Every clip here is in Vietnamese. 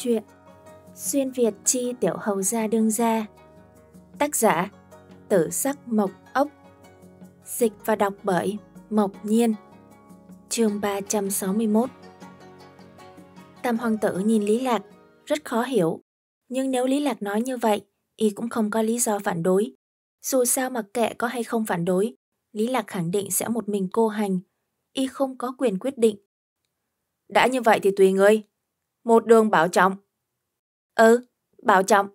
chuyện Xuyên Việt chi tiểu hầu gia đương gia Tác giả Tử sắc mộc ốc Dịch và đọc bởi Mộc Nhiên chương 361 Tam hoàng tử nhìn Lý Lạc, rất khó hiểu. Nhưng nếu Lý Lạc nói như vậy, y cũng không có lý do phản đối. Dù sao mặc kệ có hay không phản đối, Lý Lạc khẳng định sẽ một mình cô hành. Y không có quyền quyết định. Đã như vậy thì tùy ngươi. Một đường bảo trọng. Ừ, bảo trọng.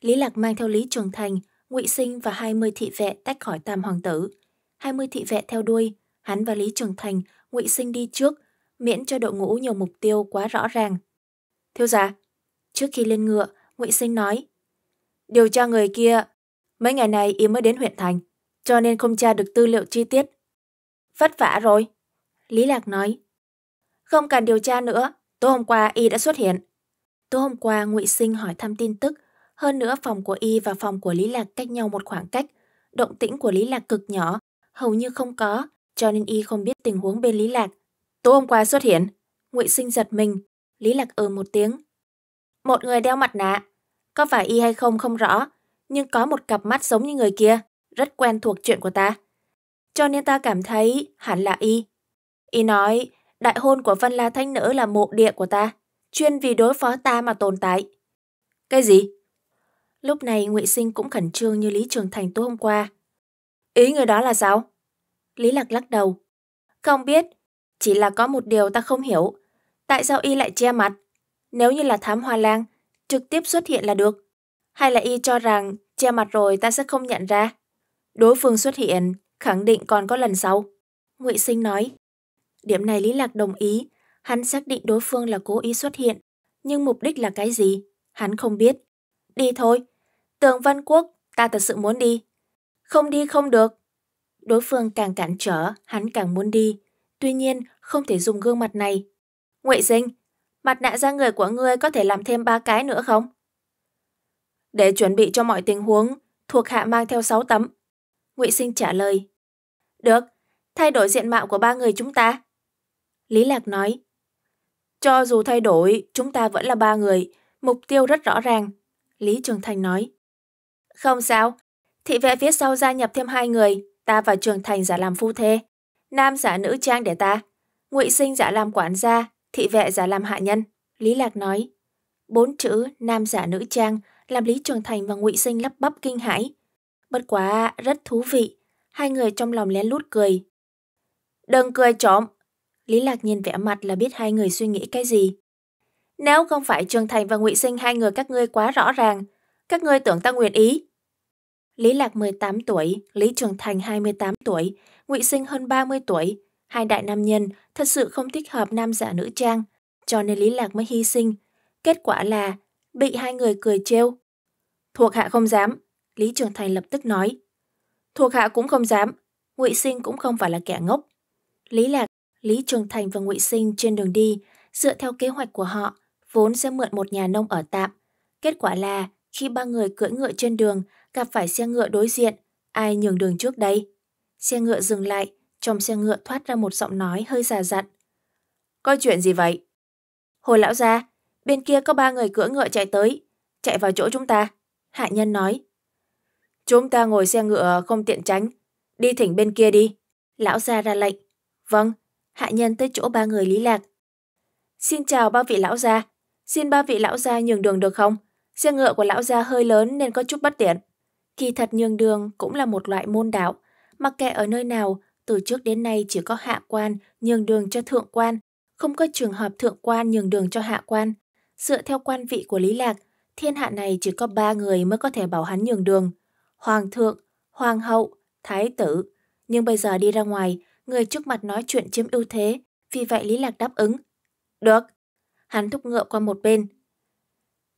Lý Lạc mang theo Lý Trường Thành, Ngụy Sinh và 20 thị vệ tách khỏi Tam Hoàng Tử. 20 thị vệ theo đuôi, hắn và Lý Trường Thành, Ngụy Sinh đi trước, miễn cho đội ngũ nhiều mục tiêu quá rõ ràng. Thiếu gia, trước khi lên ngựa, Ngụy Sinh nói, điều tra người kia, mấy ngày nay y mới đến huyện thành, cho nên không tra được tư liệu chi tiết. Vất vả rồi, Lý Lạc nói. Không cần điều tra nữa, Tối hôm qua y đã xuất hiện. Tối hôm qua Ngụy Sinh hỏi thăm tin tức, hơn nữa phòng của y và phòng của Lý Lạc cách nhau một khoảng cách, động tĩnh của Lý Lạc cực nhỏ, hầu như không có, cho nên y không biết tình huống bên Lý Lạc. Tối hôm qua xuất hiện, Ngụy Sinh giật mình, Lý Lạc ừ một tiếng. Một người đeo mặt nạ, có phải y hay không không rõ, nhưng có một cặp mắt giống như người kia, rất quen thuộc chuyện của ta. Cho nên ta cảm thấy hẳn là y. Y nói đại hôn của Vân La Thanh Nữ là mộ địa của ta, chuyên vì đối phó ta mà tồn tại. Cái gì? Lúc này Ngụy Sinh cũng khẩn trương như Lý Trường Thành tối hôm qua. Ý người đó là sao? Lý Lạc lắc đầu. Không biết, chỉ là có một điều ta không hiểu. Tại sao y lại che mặt? Nếu như là thám hoa lang, trực tiếp xuất hiện là được. Hay là y cho rằng che mặt rồi ta sẽ không nhận ra? Đối phương xuất hiện, khẳng định còn có lần sau. Ngụy Sinh nói. Điểm này Lý Lạc đồng ý, hắn xác định đối phương là cố ý xuất hiện, nhưng mục đích là cái gì? Hắn không biết. Đi thôi. Tường Văn Quốc, ta thật sự muốn đi. Không đi không được. Đối phương càng cản trở, hắn càng muốn đi. Tuy nhiên, không thể dùng gương mặt này. ngụy Sinh, mặt nạ da người của ngươi có thể làm thêm ba cái nữa không? Để chuẩn bị cho mọi tình huống, thuộc hạ mang theo 6 tấm. Ngụy Sinh trả lời. Được, thay đổi diện mạo của ba người chúng ta. Lý Lạc nói. Cho dù thay đổi, chúng ta vẫn là ba người, mục tiêu rất rõ ràng. Lý Trường Thành nói. Không sao, thị vệ phía sau gia nhập thêm hai người, ta và Trường Thành giả làm phu thê. Nam giả nữ trang để ta, ngụy sinh giả làm quản gia, thị vệ giả làm hạ nhân. Lý Lạc nói. Bốn chữ nam giả nữ trang làm Lý Trường Thành và ngụy sinh lắp bắp kinh hãi. Bất quá rất thú vị, hai người trong lòng lén lút cười. Đừng cười trộm, Lý Lạc nhìn vẻ mặt là biết hai người suy nghĩ cái gì. Nếu không phải Trương Thành và Ngụy Sinh hai người các ngươi quá rõ ràng, các ngươi tưởng ta nguyện ý. Lý Lạc 18 tuổi, Lý Trường Thành 28 tuổi, Ngụy Sinh hơn 30 tuổi, hai đại nam nhân thật sự không thích hợp nam giả nữ trang, cho nên Lý Lạc mới hy sinh. Kết quả là bị hai người cười trêu. Thuộc hạ không dám, Lý Trường Thành lập tức nói. Thuộc hạ cũng không dám, Ngụy Sinh cũng không phải là kẻ ngốc. Lý Lạc Lý Trường Thành và Ngụy Sinh trên đường đi, dựa theo kế hoạch của họ, vốn sẽ mượn một nhà nông ở tạm. Kết quả là, khi ba người cưỡi ngựa trên đường, gặp phải xe ngựa đối diện, ai nhường đường trước đây? Xe ngựa dừng lại, trong xe ngựa thoát ra một giọng nói hơi già dặn. Có chuyện gì vậy? Hồi lão gia, bên kia có ba người cưỡi ngựa chạy tới, chạy vào chỗ chúng ta. Hạ nhân nói. Chúng ta ngồi xe ngựa không tiện tránh, đi thỉnh bên kia đi. Lão gia ra lệnh. Vâng, hạ nhân tới chỗ ba người Lý Lạc. Xin chào ba vị lão gia, xin ba vị lão gia nhường đường được không? Xe ngựa của lão gia hơi lớn nên có chút bất tiện. Kỳ thật nhường đường cũng là một loại môn đạo, mặc kệ ở nơi nào, từ trước đến nay chỉ có hạ quan nhường đường cho thượng quan, không có trường hợp thượng quan nhường đường cho hạ quan. Dựa theo quan vị của Lý Lạc, thiên hạ này chỉ có ba người mới có thể bảo hắn nhường đường. Hoàng thượng, hoàng hậu, thái tử. Nhưng bây giờ đi ra ngoài, người trước mặt nói chuyện chiếm ưu thế, vì vậy Lý Lạc đáp ứng. Được. Hắn thúc ngựa qua một bên.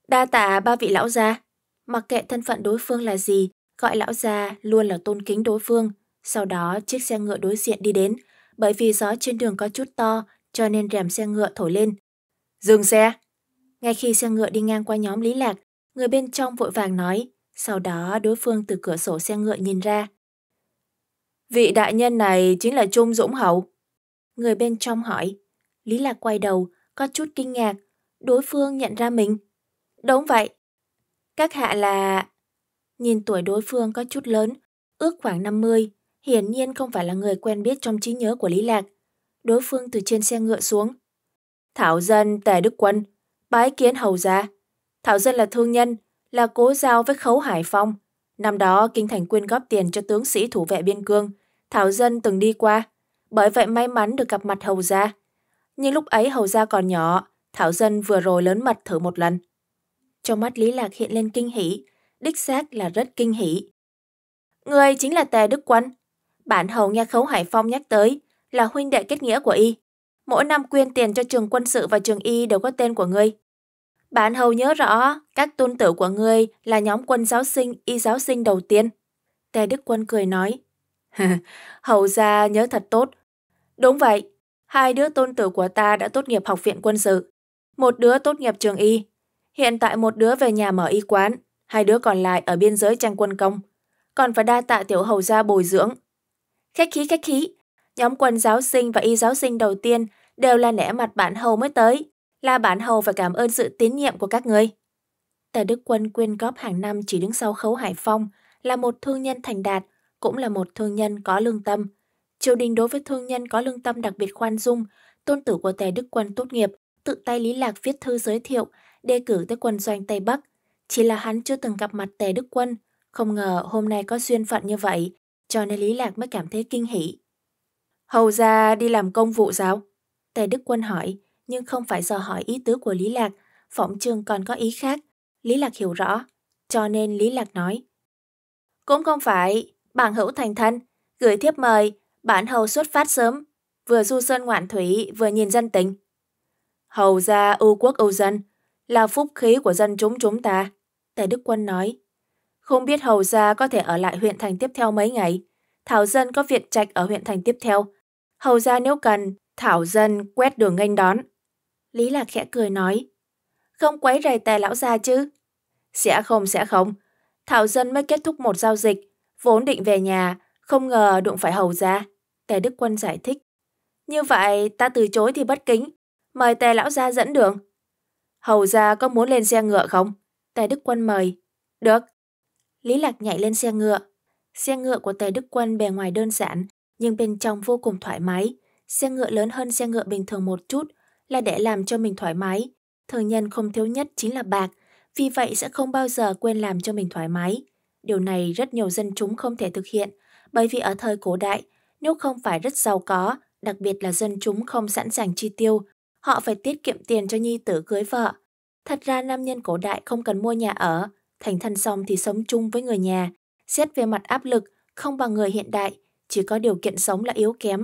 Đa tạ ba vị lão gia. Mặc kệ thân phận đối phương là gì, gọi lão gia luôn là tôn kính đối phương. Sau đó chiếc xe ngựa đối diện đi đến, bởi vì gió trên đường có chút to cho nên rèm xe ngựa thổi lên. Dừng xe! Ngay khi xe ngựa đi ngang qua nhóm Lý Lạc, người bên trong vội vàng nói, sau đó đối phương từ cửa sổ xe ngựa nhìn ra. Vị đại nhân này chính là Trung Dũng Hậu. Người bên trong hỏi. Lý Lạc quay đầu, có chút kinh ngạc. Đối phương nhận ra mình. Đúng vậy. Các hạ là... Nhìn tuổi đối phương có chút lớn, ước khoảng 50, hiển nhiên không phải là người quen biết trong trí nhớ của Lý Lạc. Đối phương từ trên xe ngựa xuống. Thảo dân Tề Đức Quân, bái kiến hầu gia. Thảo dân là thương nhân, là cố giao với khấu Hải Phong, Năm đó, Kinh Thành quyên góp tiền cho tướng sĩ thủ vệ biên cương. Thảo Dân từng đi qua, bởi vậy may mắn được gặp mặt Hầu Gia. Nhưng lúc ấy Hầu Gia còn nhỏ, Thảo Dân vừa rồi lớn mật thử một lần. Trong mắt Lý Lạc hiện lên kinh hỉ, đích xác là rất kinh hỉ. Người chính là Tề Đức Quân. Bản Hầu nghe Khấu Hải Phong nhắc tới là huynh đệ kết nghĩa của y. Mỗi năm quyên tiền cho trường quân sự và trường y đều có tên của ngươi. Bạn hầu nhớ rõ, các tôn tử của ngươi là nhóm quân giáo sinh, y giáo sinh đầu tiên. Tề Đức Quân cười nói. hầu ra nhớ thật tốt. Đúng vậy, hai đứa tôn tử của ta đã tốt nghiệp học viện quân sự. Một đứa tốt nghiệp trường y. Hiện tại một đứa về nhà mở y quán, hai đứa còn lại ở biên giới trang quân công. Còn phải đa tạ tiểu hầu gia bồi dưỡng. Khách khí khách khí, nhóm quân giáo sinh và y giáo sinh đầu tiên đều là nẻ mặt bạn hầu mới tới. La bản Hầu phải cảm ơn sự tín nhiệm của các người. Tề Đức Quân quyên góp hàng năm chỉ đứng sau khấu Hải Phong, là một thương nhân thành đạt, cũng là một thương nhân có lương tâm. Triều đình đối với thương nhân có lương tâm đặc biệt khoan dung, tôn tử của Tề Đức Quân tốt nghiệp, tự tay Lý Lạc viết thư giới thiệu, đề cử tới quân doanh Tây Bắc. Chỉ là hắn chưa từng gặp mặt Tề Đức Quân, không ngờ hôm nay có duyên phận như vậy, cho nên Lý Lạc mới cảm thấy kinh hỉ. Hầu ra đi làm công vụ sao? Tề Đức Quân hỏi, nhưng không phải dò hỏi ý tứ của Lý Lạc, phỏng chừng còn có ý khác. Lý Lạc hiểu rõ, cho nên Lý Lạc nói. Cũng không phải, bảng hữu thành thân, gửi thiếp mời, bản hầu xuất phát sớm, vừa du sơn ngoạn thủy, vừa nhìn dân tình. Hầu gia ưu quốc ưu dân, là phúc khí của dân chúng chúng ta, Tề Đức Quân nói. Không biết hầu gia có thể ở lại huyện thành tiếp theo mấy ngày. Thảo dân có viện trạch ở huyện thành tiếp theo. Hầu gia nếu cần, Thảo dân quét đường nghênh đón, Lý Lạc khẽ cười nói. Không quấy rầy tè lão gia chứ? Sẽ không, sẽ không. Thảo Dân mới kết thúc một giao dịch, vốn định về nhà, không ngờ đụng phải hầu gia. Tề Đức Quân giải thích. Như vậy ta từ chối thì bất kính, mời tề lão gia dẫn đường. Hầu gia có muốn lên xe ngựa không? Tề Đức Quân mời. Được. Lý Lạc nhảy lên xe ngựa. Xe ngựa của Tề Đức Quân bề ngoài đơn giản, nhưng bên trong vô cùng thoải mái. Xe ngựa lớn hơn xe ngựa bình thường một chút, là để làm cho mình thoải mái. Thường nhân không thiếu nhất chính là bạc, vì vậy sẽ không bao giờ quên làm cho mình thoải mái. Điều này rất nhiều dân chúng không thể thực hiện, bởi vì ở thời cổ đại, nếu không phải rất giàu có, đặc biệt là dân chúng không sẵn sàng chi tiêu, họ phải tiết kiệm tiền cho nhi tử cưới vợ. Thật ra nam nhân cổ đại không cần mua nhà ở, thành thân xong thì sống chung với người nhà, xét về mặt áp lực không bằng người hiện đại, chỉ có điều kiện sống là yếu kém.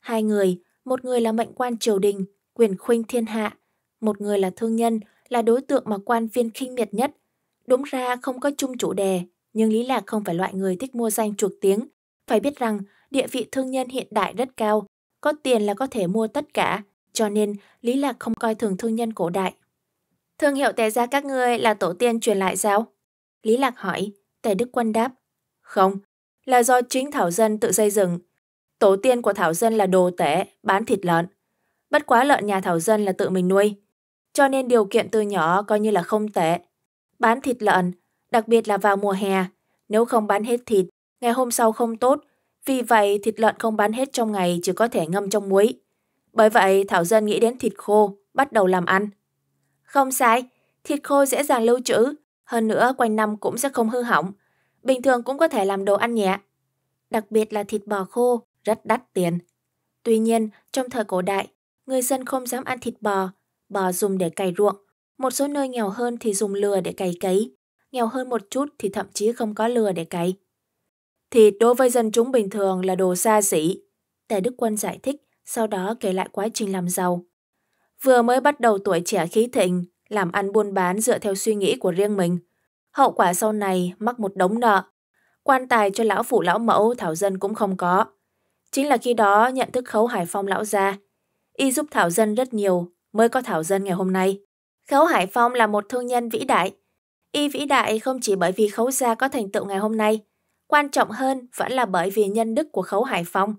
Hai người, một người là mệnh quan triều đình, quyền khuynh thiên hạ. Một người là thương nhân, là đối tượng mà quan viên khinh miệt nhất. Đúng ra không có chung chủ đề, nhưng Lý Lạc không phải loại người thích mua danh chuộc tiếng. Phải biết rằng, địa vị thương nhân hiện đại rất cao, có tiền là có thể mua tất cả, cho nên Lý Lạc không coi thường thương nhân cổ đại. Thương hiệu tề gia các ngươi là tổ tiên truyền lại sao? Lý Lạc hỏi, tề Đức Quân đáp. Không, là do chính Thảo Dân tự xây dựng. Tổ tiên của Thảo Dân là đồ tể, bán thịt lợn, Bất quá lợn nhà thảo dân là tự mình nuôi, cho nên điều kiện từ nhỏ coi như là không tệ. Bán thịt lợn, đặc biệt là vào mùa hè, nếu không bán hết thịt, ngày hôm sau không tốt, vì vậy thịt lợn không bán hết trong ngày chỉ có thể ngâm trong muối. Bởi vậy Thảo Dân nghĩ đến thịt khô, bắt đầu làm ăn. Không sai, thịt khô dễ dàng lưu trữ, hơn nữa quanh năm cũng sẽ không hư hỏng. Bình thường cũng có thể làm đồ ăn nhẹ. Đặc biệt là thịt bò khô, rất đắt tiền. Tuy nhiên, trong thời cổ đại, người dân không dám ăn thịt bò, bò dùng để cày ruộng, một số nơi nghèo hơn thì dùng lừa để cày cấy, nghèo hơn một chút thì thậm chí không có lừa để cày. Thịt đối với dân chúng bình thường là đồ xa xỉ, Tề Đức Quân giải thích, sau đó kể lại quá trình làm giàu. Vừa mới bắt đầu tuổi trẻ khí thịnh, làm ăn buôn bán dựa theo suy nghĩ của riêng mình. Hậu quả sau này mắc một đống nợ. Quan tài cho lão phụ lão mẫu thảo dân cũng không có. Chính là khi đó nhận thức khấu Hải Phong lão ra y giúp Thảo Dân rất nhiều mới có Thảo Dân ngày hôm nay. Khấu Hải Phong là một thương nhân vĩ đại. Y vĩ đại không chỉ bởi vì khấu gia có thành tựu ngày hôm nay, quan trọng hơn vẫn là bởi vì nhân đức của khấu Hải Phong.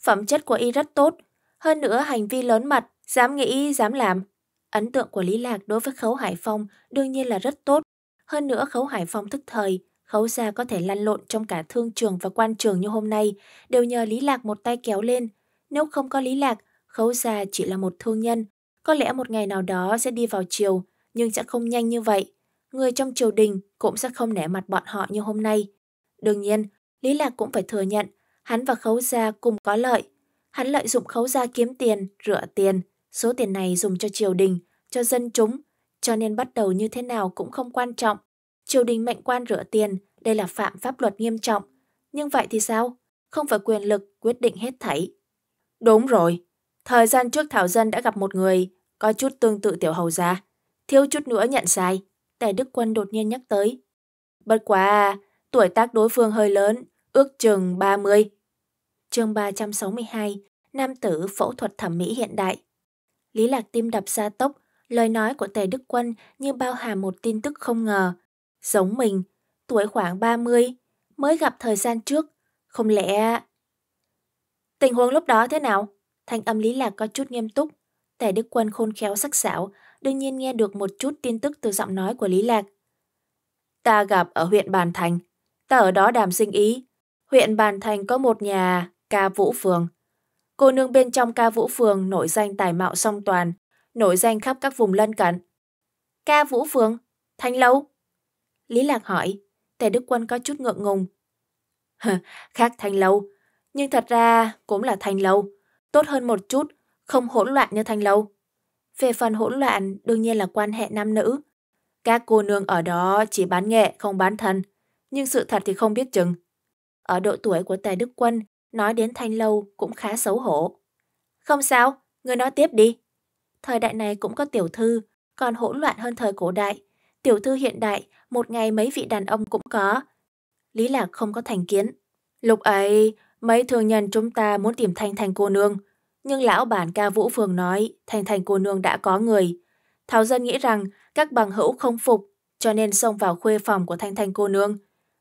Phẩm chất của y rất tốt, hơn nữa hành vi lớn mật, dám nghĩ, dám làm. Ấn tượng của Lý Lạc đối với khấu Hải Phong đương nhiên là rất tốt. Hơn nữa khấu Hải Phong thức thời, khấu gia có thể lăn lộn trong cả thương trường và quan trường như hôm nay, đều nhờ Lý Lạc một tay kéo lên. Nếu không có Lý Lạc, Khấu Gia chỉ là một thương nhân, có lẽ một ngày nào đó sẽ đi vào triều, nhưng sẽ không nhanh như vậy. Người trong triều đình cũng sẽ không nể mặt bọn họ như hôm nay. Đương nhiên, Lý Lạc cũng phải thừa nhận, hắn và Khấu Gia cùng có lợi. Hắn lợi dụng Khấu Gia kiếm tiền, rửa tiền, số tiền này dùng cho triều đình, cho dân chúng, cho nên bắt đầu như thế nào cũng không quan trọng. Triều đình mệnh quan rửa tiền, đây là phạm pháp luật nghiêm trọng. Nhưng vậy thì sao? Không phải quyền lực quyết định hết thảy. Đúng rồi, Thời gian trước Thảo Dân đã gặp một người, có chút tương tự tiểu hầu gia. Thiếu chút nữa nhận sai, Tề Đức Quân đột nhiên nhắc tới. Bất quá, tuổi tác đối phương hơi lớn, ước chừng 30. Chương 362, Nam tử phẫu thuật thẩm mỹ hiện đại. Lý Lạc tim đập ra tốc, lời nói của Tề Đức Quân như bao hàm một tin tức không ngờ. Giống mình, tuổi khoảng 30, mới gặp thời gian trước, không lẽ... Tình huống lúc đó thế nào? Thanh âm Lý Lạc có chút nghiêm túc. Tề Đức Quân khôn khéo sắc sảo, đương nhiên nghe được một chút tin tức từ giọng nói của Lý Lạc. Ta gặp ở huyện Bàn Thành. Ta ở đó đàm sinh ý. Huyện Bàn Thành có một nhà ca vũ phường. Cô nương bên trong ca vũ phường nổi danh tài mạo song toàn, nổi danh khắp các vùng lân cận. Ca vũ phường? Thanh lâu? Lý Lạc hỏi. Tề Đức Quân có chút ngượng ngùng. Khác thanh lâu, nhưng thật ra cũng là thanh lâu tốt hơn một chút, không hỗn loạn như Thanh Lâu. Về phần hỗn loạn đương nhiên là quan hệ nam nữ. Các cô nương ở đó chỉ bán nghệ không bán thân, nhưng sự thật thì không biết chừng. Ở độ tuổi của Tài Đức Quân, nói đến Thanh Lâu cũng khá xấu hổ. Không sao, người nói tiếp đi. Thời đại này cũng có tiểu thư, còn hỗn loạn hơn thời cổ đại. Tiểu thư hiện đại, một ngày mấy vị đàn ông cũng có. Lý Lạc không có thành kiến. Lúc ấy, Mấy thương nhân chúng ta muốn tìm Thanh Thanh cô nương, nhưng lão bản ca Vũ Phường nói Thanh Thanh cô nương đã có người. Thảo Dân nghĩ rằng các bằng hữu không phục, cho nên xông vào khuê phòng của Thanh Thanh cô nương.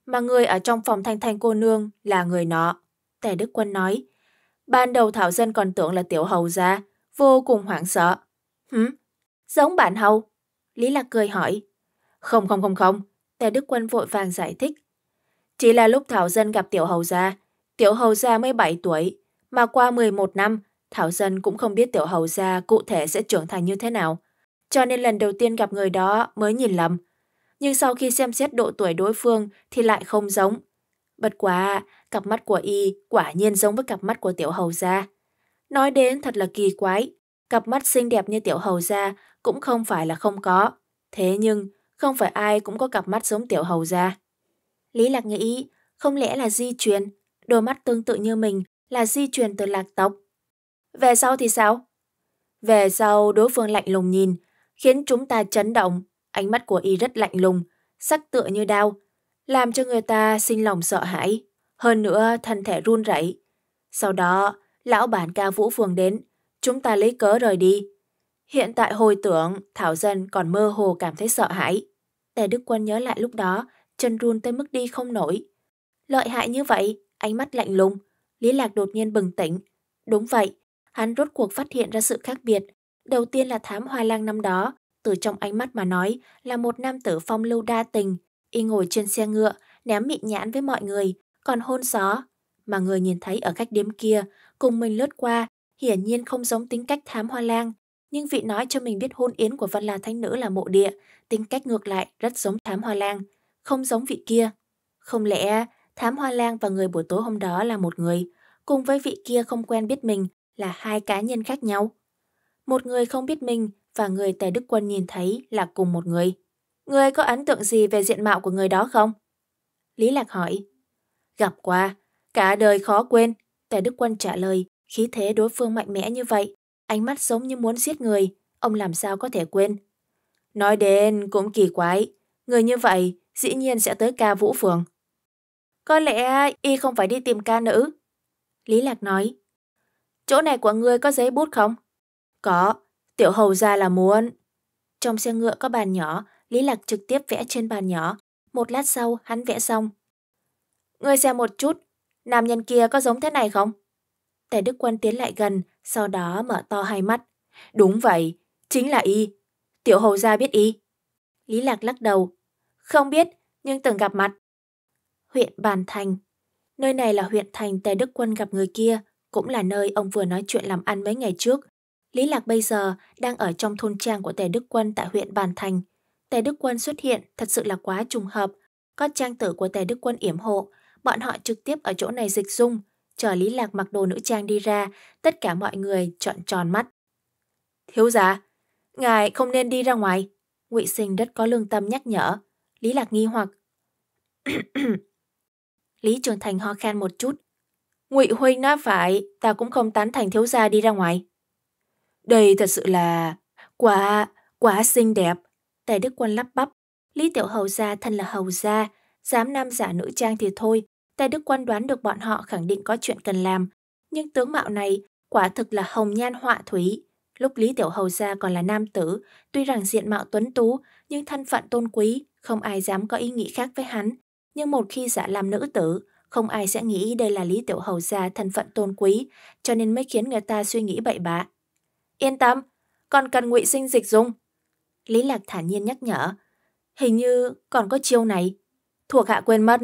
Mà người ở trong phòng Thanh Thanh cô nương là người nọ. Tề Đức Quân nói, ban đầu Thảo Dân còn tưởng là tiểu hầu ra, vô cùng hoảng sợ. Hử? Giống bạn hầu? Lý Lạc cười hỏi. Không không không không, Tề Đức Quân vội vàng giải thích. Chỉ là lúc Thảo Dân gặp tiểu hầu gia Tiểu hầu gia mới 17 tuổi, mà qua 11 năm, Thảo Dân cũng không biết tiểu hầu gia cụ thể sẽ trưởng thành như thế nào. Cho nên lần đầu tiên gặp người đó mới nhìn lầm. Nhưng sau khi xem xét độ tuổi đối phương thì lại không giống. Bất quá, cặp mắt của y quả nhiên giống với cặp mắt của tiểu hầu gia. Nói đến thật là kỳ quái, cặp mắt xinh đẹp như tiểu hầu gia cũng không phải là không có. Thế nhưng, không phải ai cũng có cặp mắt giống tiểu hầu gia. Lý Lạc nghĩ, không lẽ là di truyền đôi mắt tương tự như mình là di truyền từ lạc tộc. Về sau thì sao? Về sau đối phương lạnh lùng nhìn, khiến chúng ta chấn động. Ánh mắt của y rất lạnh lùng, sắc tựa như đao, làm cho người ta sinh lòng sợ hãi. Hơn nữa thân thể run rẩy. Sau đó, lão bản ca vũ phường đến, chúng ta lấy cớ rời đi. Hiện tại hồi tưởng, Thảo Dân còn mơ hồ cảm thấy sợ hãi. Tề Đức Quân nhớ lại lúc đó, chân run tới mức đi không nổi. Lợi hại như vậy, ánh mắt lạnh lùng. Lý Lạc đột nhiên bừng tỉnh. Đúng vậy, hắn rốt cuộc phát hiện ra sự khác biệt. Đầu tiên là thám hoa lang năm đó, từ trong ánh mắt mà nói là một nam tử phong lưu đa tình. Y ngồi trên xe ngựa, ném mịn nhãn với mọi người, còn hôn gió. Mà người nhìn thấy ở cách đếm kia, cùng mình lướt qua, hiển nhiên không giống tính cách thám hoa lang. Nhưng vị nói cho mình biết hôn yến của Văn La Thánh Nữ là mộ địa, tính cách ngược lại rất giống thám hoa lang, không giống vị kia. Không lẽ Thám Hoa lan và người buổi tối hôm đó là một người, cùng với vị kia không quen biết mình là hai cá nhân khác nhau. Một người không biết mình và người Tề Đức Quân nhìn thấy là cùng một người. Người có ấn tượng gì về diện mạo của người đó không? Lý Lạc hỏi. Gặp qua, cả đời khó quên, Tề Đức Quân trả lời, khí thế đối phương mạnh mẽ như vậy, ánh mắt giống như muốn giết người, ông làm sao có thể quên. Nói đến cũng kỳ quái, người như vậy dĩ nhiên sẽ tới ca vũ phường. Có lẽ y không phải đi tìm ca nữ. Lý Lạc nói. Chỗ này của ngươi có giấy bút không? Có, tiểu hầu ra là muốn. Trong xe ngựa có bàn nhỏ, Lý Lạc trực tiếp vẽ trên bàn nhỏ. Một lát sau, hắn vẽ xong. Ngươi xem một chút, nam nhân kia có giống thế này không? Tề Đức Quân tiến lại gần, sau đó mở to hai mắt. Đúng vậy, chính là y. Tiểu hầu ra biết y. Lý Lạc lắc đầu. Không biết, nhưng từng gặp mặt huyện Bàn Thành. Nơi này là huyện thành Tề Đức Quân gặp người kia, cũng là nơi ông vừa nói chuyện làm ăn mấy ngày trước. Lý Lạc bây giờ đang ở trong thôn trang của Tề Đức Quân tại huyện Bàn Thành. Tề Đức Quân xuất hiện thật sự là quá trùng hợp. Có trang tử của Tề Đức Quân yểm hộ, bọn họ trực tiếp ở chỗ này dịch dung, chờ Lý Lạc mặc đồ nữ trang đi ra, tất cả mọi người trọn tròn mắt. Thiếu gia, ngài không nên đi ra ngoài. Ngụy Sinh rất có lương tâm nhắc nhở. Lý Lạc nghi hoặc. Lý Trường Thành ho khan một chút. Ngụy Huynh nói phải, ta cũng không tán thành thiếu gia đi ra ngoài. Đây thật sự là... quá, quá xinh đẹp. Tề Đức Quân lắp bắp. Lý Tiểu Hầu Gia thân là Hầu Gia, dám nam giả nữ trang thì thôi. Tề Đức Quân đoán được bọn họ khẳng định có chuyện cần làm. Nhưng tướng mạo này quả thực là hồng nhan họa thúy. Lúc Lý Tiểu Hầu Gia còn là nam tử, tuy rằng diện mạo tuấn tú, nhưng thân phận tôn quý, không ai dám có ý nghĩ khác với hắn. Nhưng một khi giả làm nữ tử, không ai sẽ nghĩ đây là Lý Tiểu Hầu gia thân phận tôn quý, cho nên mới khiến người ta suy nghĩ bậy bạ. Yên tâm, còn cần ngụy sinh dịch dung. Lý Lạc thản nhiên nhắc nhở. Hình như còn có chiêu này. Thuộc hạ quên mất,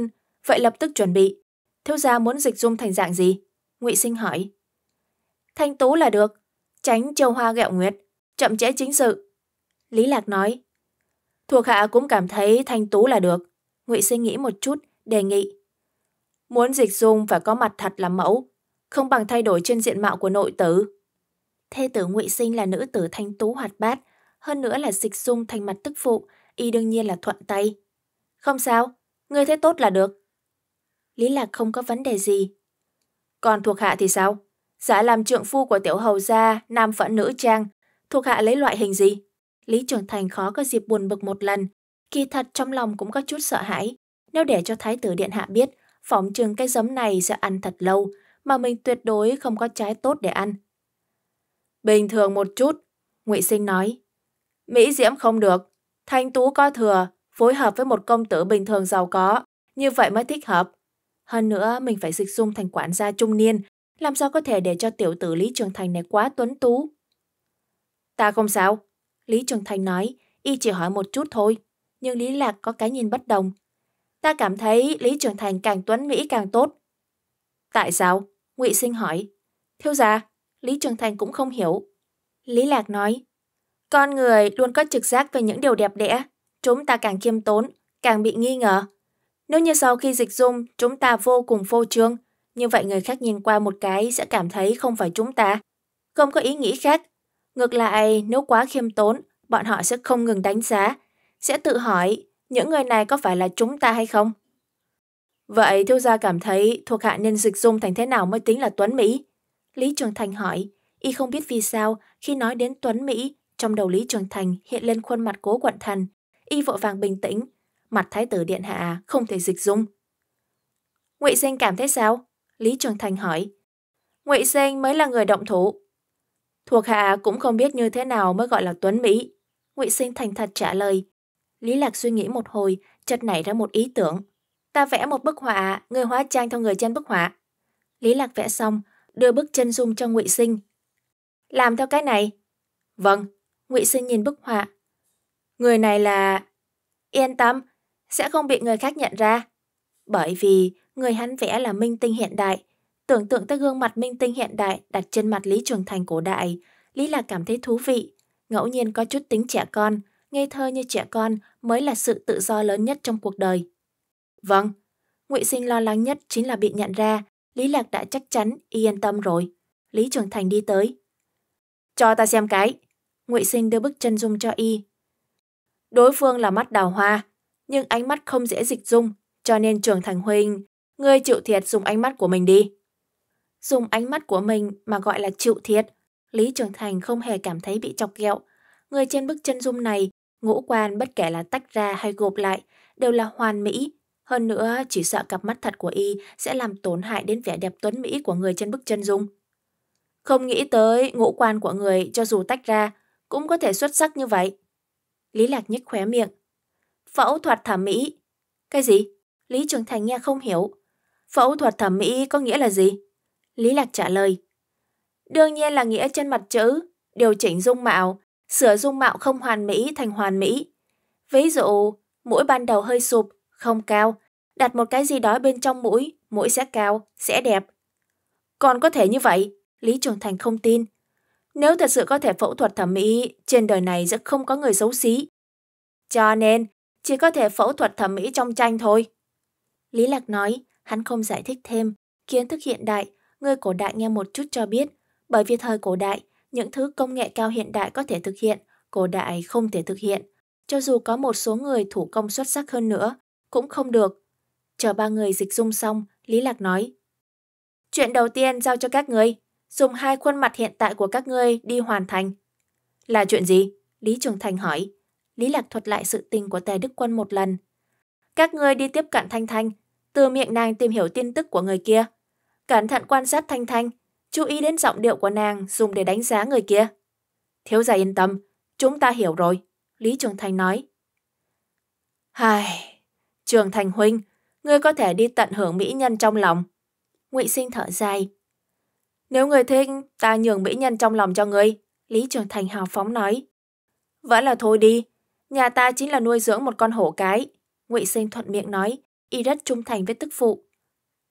vậy lập tức chuẩn bị. Thiếu gia muốn dịch dung thành dạng gì? Ngụy sinh hỏi. Thanh tú là được, tránh châu hoa gẹo nguyệt, chậm trễ chính sự. Lý Lạc nói. Thuộc hạ cũng cảm thấy thanh tú là được, Ngụy suy nghĩ một chút, đề nghị. Muốn dịch dung phải có mặt thật là mẫu, không bằng thay đổi trên diện mạo của nội tử. Thê tử Ngụy Sinh là nữ tử thanh tú hoạt bát, hơn nữa là dịch dung thành mặt tức phụ, y đương nhiên là thuận tay. Không sao, ngươi thấy tốt là được. Lý Lạc không có vấn đề gì. Còn thuộc hạ thì sao? Giả làm trượng phu của tiểu hầu gia, nam phận nữ trang, thuộc hạ lấy loại hình gì? Lý trưởng Thành khó có dịp buồn bực một lần, Kỳ thật trong lòng cũng có chút sợ hãi. Nếu để cho Thái tử Điện Hạ biết, phỏng chừng cái giấm này sẽ ăn thật lâu, mà mình tuyệt đối không có trái tốt để ăn. Bình thường một chút, ngụy Sinh nói. Mỹ Diễm không được, thanh tú có thừa, phối hợp với một công tử bình thường giàu có, như vậy mới thích hợp. Hơn nữa, mình phải dịch dung thành quản gia trung niên, làm sao có thể để cho tiểu tử Lý Trường Thành này quá tuấn tú. Ta không sao, Lý Trường Thành nói, y chỉ hỏi một chút thôi nhưng Lý Lạc có cái nhìn bất đồng. Ta cảm thấy Lý Trường thành càng tuấn Mỹ càng tốt. Tại sao? Ngụy Sinh hỏi. Thiếu gia, Lý Trường Thành cũng không hiểu. Lý Lạc nói, con người luôn có trực giác về những điều đẹp đẽ, chúng ta càng kiêm tốn, càng bị nghi ngờ. Nếu như sau khi dịch dung chúng ta vô cùng phô trương, như vậy người khác nhìn qua một cái sẽ cảm thấy không phải chúng ta, không có ý nghĩ khác. Ngược lại, nếu quá khiêm tốn, bọn họ sẽ không ngừng đánh giá, sẽ tự hỏi những người này có phải là chúng ta hay không? Vậy thiếu gia cảm thấy thuộc hạ nên dịch dung thành thế nào mới tính là Tuấn Mỹ? Lý Trường Thành hỏi, y không biết vì sao khi nói đến Tuấn Mỹ, trong đầu Lý Trường Thành hiện lên khuôn mặt cố quận thần, y vội vàng bình tĩnh, mặt thái tử điện hạ không thể dịch dung. Ngụy Sinh cảm thấy sao? Lý Trường Thành hỏi. Ngụy Sinh mới là người động thủ. Thuộc hạ cũng không biết như thế nào mới gọi là Tuấn Mỹ. Ngụy Sinh thành thật trả lời, Lý Lạc suy nghĩ một hồi, chợt nảy ra một ý tưởng. Ta vẽ một bức họa, người hóa trang theo người trên bức họa. Lý Lạc vẽ xong, đưa bức chân dung cho Ngụy Sinh. Làm theo cái này. Vâng, Ngụy Sinh nhìn bức họa. Người này là... Yên tâm, sẽ không bị người khác nhận ra. Bởi vì người hắn vẽ là minh tinh hiện đại. Tưởng tượng tới gương mặt minh tinh hiện đại đặt trên mặt Lý Trường Thành cổ đại, Lý Lạc cảm thấy thú vị, ngẫu nhiên có chút tính trẻ con, ngây thơ như trẻ con mới là sự tự do lớn nhất trong cuộc đời. Vâng, Ngụy Sinh lo lắng nhất chính là bị nhận ra, Lý Lạc đã chắc chắn yên tâm rồi. Lý Trường Thành đi tới. Cho ta xem cái. Ngụy Sinh đưa bức chân dung cho y. Đối phương là mắt đào hoa, nhưng ánh mắt không dễ dịch dung, cho nên Trường Thành huynh, ngươi chịu thiệt dùng ánh mắt của mình đi. Dùng ánh mắt của mình mà gọi là chịu thiệt, Lý Trường Thành không hề cảm thấy bị chọc ghẹo. Người trên bức chân dung này Ngũ quan bất kể là tách ra hay gộp lại đều là hoàn mỹ. Hơn nữa, chỉ sợ cặp mắt thật của y sẽ làm tổn hại đến vẻ đẹp tuấn mỹ của người trên bức chân dung. Không nghĩ tới ngũ quan của người cho dù tách ra cũng có thể xuất sắc như vậy. Lý Lạc nhếch khóe miệng. Phẫu thuật thẩm mỹ. Cái gì? Lý Trường Thành nghe không hiểu. Phẫu thuật thẩm mỹ có nghĩa là gì? Lý Lạc trả lời. Đương nhiên là nghĩa trên mặt chữ, điều chỉnh dung mạo, sửa dung mạo không hoàn mỹ thành hoàn mỹ. Ví dụ, mũi ban đầu hơi sụp, không cao, đặt một cái gì đó bên trong mũi, mũi sẽ cao, sẽ đẹp. Còn có thể như vậy, Lý Trường Thành không tin. Nếu thật sự có thể phẫu thuật thẩm mỹ, trên đời này sẽ không có người xấu xí. Cho nên, chỉ có thể phẫu thuật thẩm mỹ trong tranh thôi. Lý Lạc nói, hắn không giải thích thêm, kiến thức hiện đại, người cổ đại nghe một chút cho biết, bởi vì thời cổ đại, những thứ công nghệ cao hiện đại có thể thực hiện, cổ đại không thể thực hiện. Cho dù có một số người thủ công xuất sắc hơn nữa, cũng không được. Chờ ba người dịch dung xong, Lý Lạc nói. Chuyện đầu tiên giao cho các người, dùng hai khuôn mặt hiện tại của các ngươi đi hoàn thành. Là chuyện gì? Lý Trường Thành hỏi. Lý Lạc thuật lại sự tình của Tề Đức Quân một lần. Các ngươi đi tiếp cận Thanh Thanh, từ miệng nàng tìm hiểu tin tức của người kia. Cẩn thận quan sát Thanh Thanh, chú ý đến giọng điệu của nàng dùng để đánh giá người kia. Thiếu gia yên tâm, chúng ta hiểu rồi, Lý Trường Thành nói. Hài, Trường Thành huynh, ngươi có thể đi tận hưởng mỹ nhân trong lòng. Ngụy Sinh thở dài. Nếu người thích, ta nhường mỹ nhân trong lòng cho ngươi, Lý Trường Thành hào phóng nói. Vẫn là thôi đi, nhà ta chính là nuôi dưỡng một con hổ cái, Ngụy Sinh thuận miệng nói, y rất trung thành với tức phụ.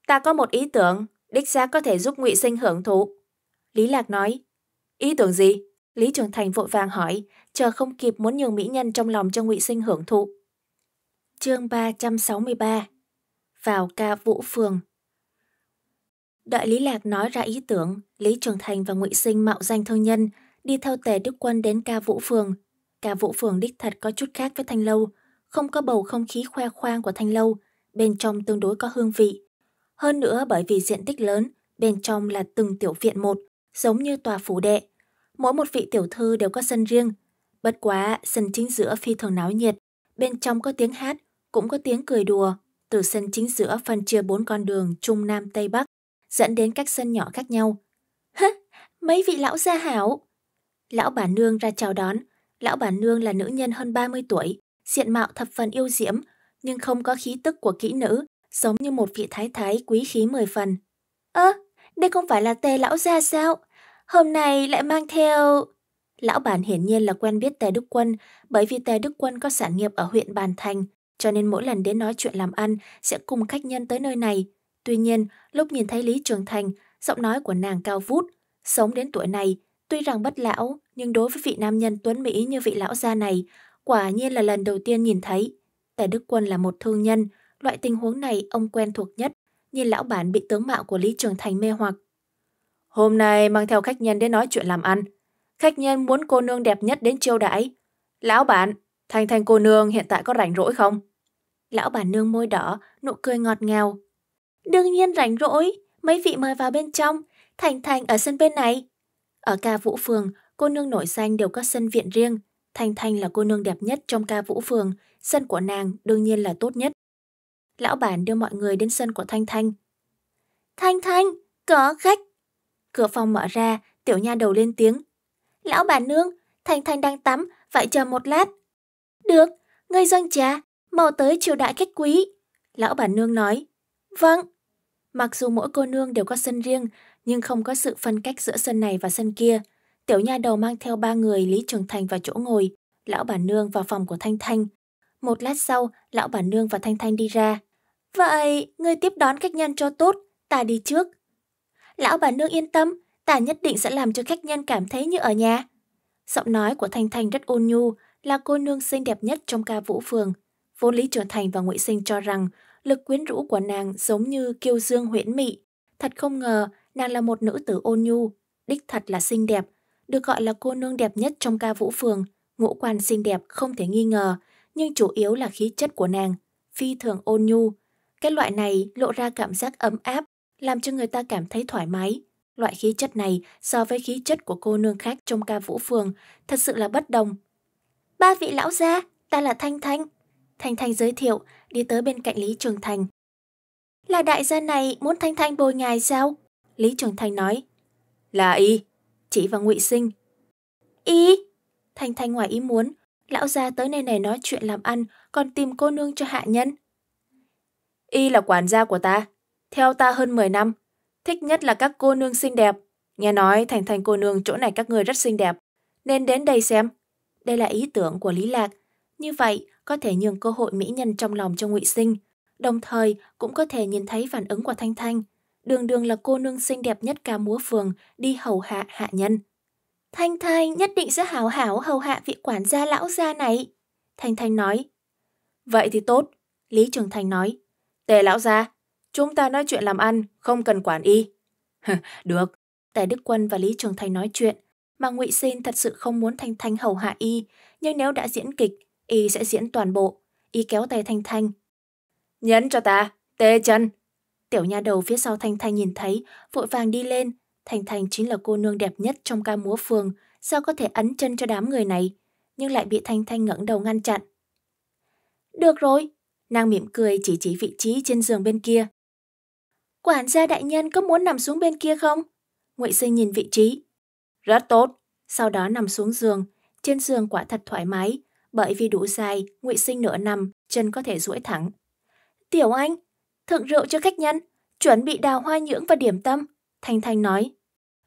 Ta có một ý tưởng, đích xác có thể giúp ngụy sinh hưởng thụ. Lý Lạc nói, ý tưởng gì? Lý Trường Thành vội vàng hỏi, chờ không kịp muốn nhường mỹ nhân trong lòng cho ngụy sinh hưởng thụ. Chương 363 Vào ca vũ phường Đợi Lý Lạc nói ra ý tưởng, Lý Trường Thành và ngụy sinh mạo danh thương nhân, đi theo tề đức quân đến ca vũ phường. Ca vũ phường đích thật có chút khác với thanh lâu, không có bầu không khí khoe khoang của thanh lâu, bên trong tương đối có hương vị, hơn nữa bởi vì diện tích lớn, bên trong là từng tiểu viện một, giống như tòa phủ đệ. Mỗi một vị tiểu thư đều có sân riêng. Bất quá, sân chính giữa phi thường náo nhiệt, bên trong có tiếng hát, cũng có tiếng cười đùa. Từ sân chính giữa phân chia bốn con đường Trung Nam Tây Bắc, dẫn đến các sân nhỏ khác nhau. Hứ, mấy vị lão gia hảo! Lão bà nương ra chào đón. Lão bà nương là nữ nhân hơn 30 tuổi, diện mạo thập phần yêu diễm, nhưng không có khí tức của kỹ nữ, giống như một vị thái thái quý khí mười phần. Ơ, à, đây không phải là tề lão gia sao? Hôm nay lại mang theo... Lão bản hiển nhiên là quen biết Tề Đức Quân, bởi vì Tề Đức Quân có sản nghiệp ở huyện Bàn Thành, cho nên mỗi lần đến nói chuyện làm ăn sẽ cùng khách nhân tới nơi này. Tuy nhiên, lúc nhìn thấy Lý Trường Thành, giọng nói của nàng cao vút, sống đến tuổi này, tuy rằng bất lão, nhưng đối với vị nam nhân tuấn Mỹ như vị lão gia này, quả nhiên là lần đầu tiên nhìn thấy. Tề Đức Quân là một thương nhân, Loại tình huống này ông quen thuộc nhất, nhìn lão bản bị tướng mạo của Lý Trường Thành mê hoặc. Hôm nay mang theo khách nhân đến nói chuyện làm ăn. Khách nhân muốn cô nương đẹp nhất đến chiêu đãi. Lão bản, Thành Thành cô nương hiện tại có rảnh rỗi không? Lão bản nương môi đỏ, nụ cười ngọt ngào. Đương nhiên rảnh rỗi, mấy vị mời vào bên trong, Thành Thành ở sân bên này. Ở ca vũ phường, cô nương nổi danh đều có sân viện riêng. Thanh Thanh là cô nương đẹp nhất trong ca vũ phường, sân của nàng đương nhiên là tốt nhất lão bản đưa mọi người đến sân của Thanh Thanh. Thanh Thanh, có khách! Cửa phòng mở ra, tiểu nha đầu lên tiếng. Lão bản nương, Thanh Thanh đang tắm, phải chờ một lát. Được, ngươi dâng trà, mau tới triều đại khách quý. Lão bản nương nói. Vâng. Mặc dù mỗi cô nương đều có sân riêng, nhưng không có sự phân cách giữa sân này và sân kia. Tiểu nha đầu mang theo ba người Lý Trường Thành vào chỗ ngồi, lão bản nương vào phòng của Thanh Thanh. Một lát sau, lão bản nương và Thanh Thanh đi ra. Vậy, người tiếp đón khách nhân cho tốt, ta đi trước. Lão bà nương yên tâm, ta nhất định sẽ làm cho khách nhân cảm thấy như ở nhà. Giọng nói của Thanh Thanh rất ôn nhu, là cô nương xinh đẹp nhất trong ca vũ phường. Vô lý trưởng thành và ngụy sinh cho rằng lực quyến rũ của nàng giống như kiêu dương huyễn mị. Thật không ngờ, nàng là một nữ tử ôn nhu, đích thật là xinh đẹp, được gọi là cô nương đẹp nhất trong ca vũ phường. Ngũ quan xinh đẹp không thể nghi ngờ, nhưng chủ yếu là khí chất của nàng, phi thường ôn nhu, cái loại này lộ ra cảm giác ấm áp, làm cho người ta cảm thấy thoải mái. Loại khí chất này so với khí chất của cô nương khác trong ca vũ phường thật sự là bất đồng. Ba vị lão gia, ta là Thanh Thanh. Thanh Thanh giới thiệu, đi tới bên cạnh Lý Trường Thành. Là đại gia này muốn Thanh Thanh bồi ngài sao? Lý Trường Thành nói. Là y, chỉ và ngụy sinh. Y, Thanh Thanh ngoài ý muốn, lão gia tới nơi này nói chuyện làm ăn, còn tìm cô nương cho hạ nhân. Y là quản gia của ta, theo ta hơn 10 năm. Thích nhất là các cô nương xinh đẹp. Nghe nói Thành Thành cô nương chỗ này các người rất xinh đẹp, nên đến đây xem. Đây là ý tưởng của Lý Lạc. Như vậy, có thể nhường cơ hội mỹ nhân trong lòng cho ngụy Sinh, đồng thời cũng có thể nhìn thấy phản ứng của Thanh Thanh. Đường đường là cô nương xinh đẹp nhất cả múa phường, đi hầu hạ hạ nhân. Thanh Thanh nhất định sẽ hảo hảo hầu hạ vị quản gia lão gia này. Thanh Thanh nói. Vậy thì tốt, Lý Trường Thanh nói. Tề lão gia, chúng ta nói chuyện làm ăn, không cần quản y. Được. Tề Đức Quân và Lý Trường Thành nói chuyện, mà ngụy Sinh thật sự không muốn Thanh Thanh hầu hạ y, nhưng nếu đã diễn kịch, y sẽ diễn toàn bộ. Y kéo tay Thanh Thanh. Nhấn cho ta, tê chân. Tiểu nha đầu phía sau Thanh Thanh nhìn thấy, vội vàng đi lên. Thanh Thanh chính là cô nương đẹp nhất trong ca múa phường, sao có thể ấn chân cho đám người này, nhưng lại bị Thanh Thanh ngẩng đầu ngăn chặn. Được rồi, Nàng mỉm cười chỉ chỉ vị trí trên giường bên kia. Quản gia đại nhân có muốn nằm xuống bên kia không? Ngụy Sinh nhìn vị trí. Rất tốt. Sau đó nằm xuống giường. Trên giường quả thật thoải mái. Bởi vì đủ dài, Ngụy Sinh nửa nằm, chân có thể duỗi thẳng. Tiểu Anh, thượng rượu cho khách nhân. Chuẩn bị đào hoa nhưỡng và điểm tâm. Thanh Thanh nói.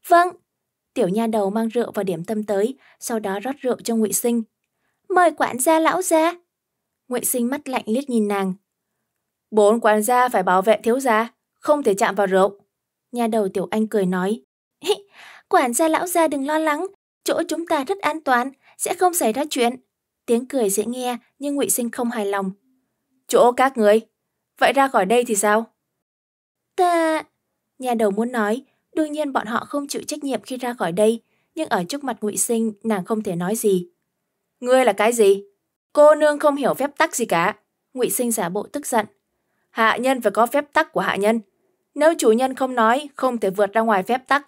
Vâng. Tiểu nha đầu mang rượu và điểm tâm tới, sau đó rót rượu cho Ngụy Sinh. Mời quản gia lão gia. Ngụy Sinh mắt lạnh liếc nhìn nàng. Bốn quán gia phải bảo vệ thiếu gia, không thể chạm vào rượu. Nhà đầu Tiểu Anh cười nói. Hị, quản gia lão gia đừng lo lắng, chỗ chúng ta rất an toàn, sẽ không xảy ra chuyện. Tiếng cười dễ nghe nhưng Ngụy Sinh không hài lòng. Chỗ các người, vậy ra khỏi đây thì sao? Ta... Nhà đầu muốn nói, đương nhiên bọn họ không chịu trách nhiệm khi ra khỏi đây, nhưng ở trước mặt Ngụy Sinh nàng không thể nói gì. Ngươi là cái gì? Cô nương không hiểu phép tắc gì cả. Ngụy sinh giả bộ tức giận. Hạ nhân phải có phép tắc của hạ nhân. Nếu chủ nhân không nói, không thể vượt ra ngoài phép tắc.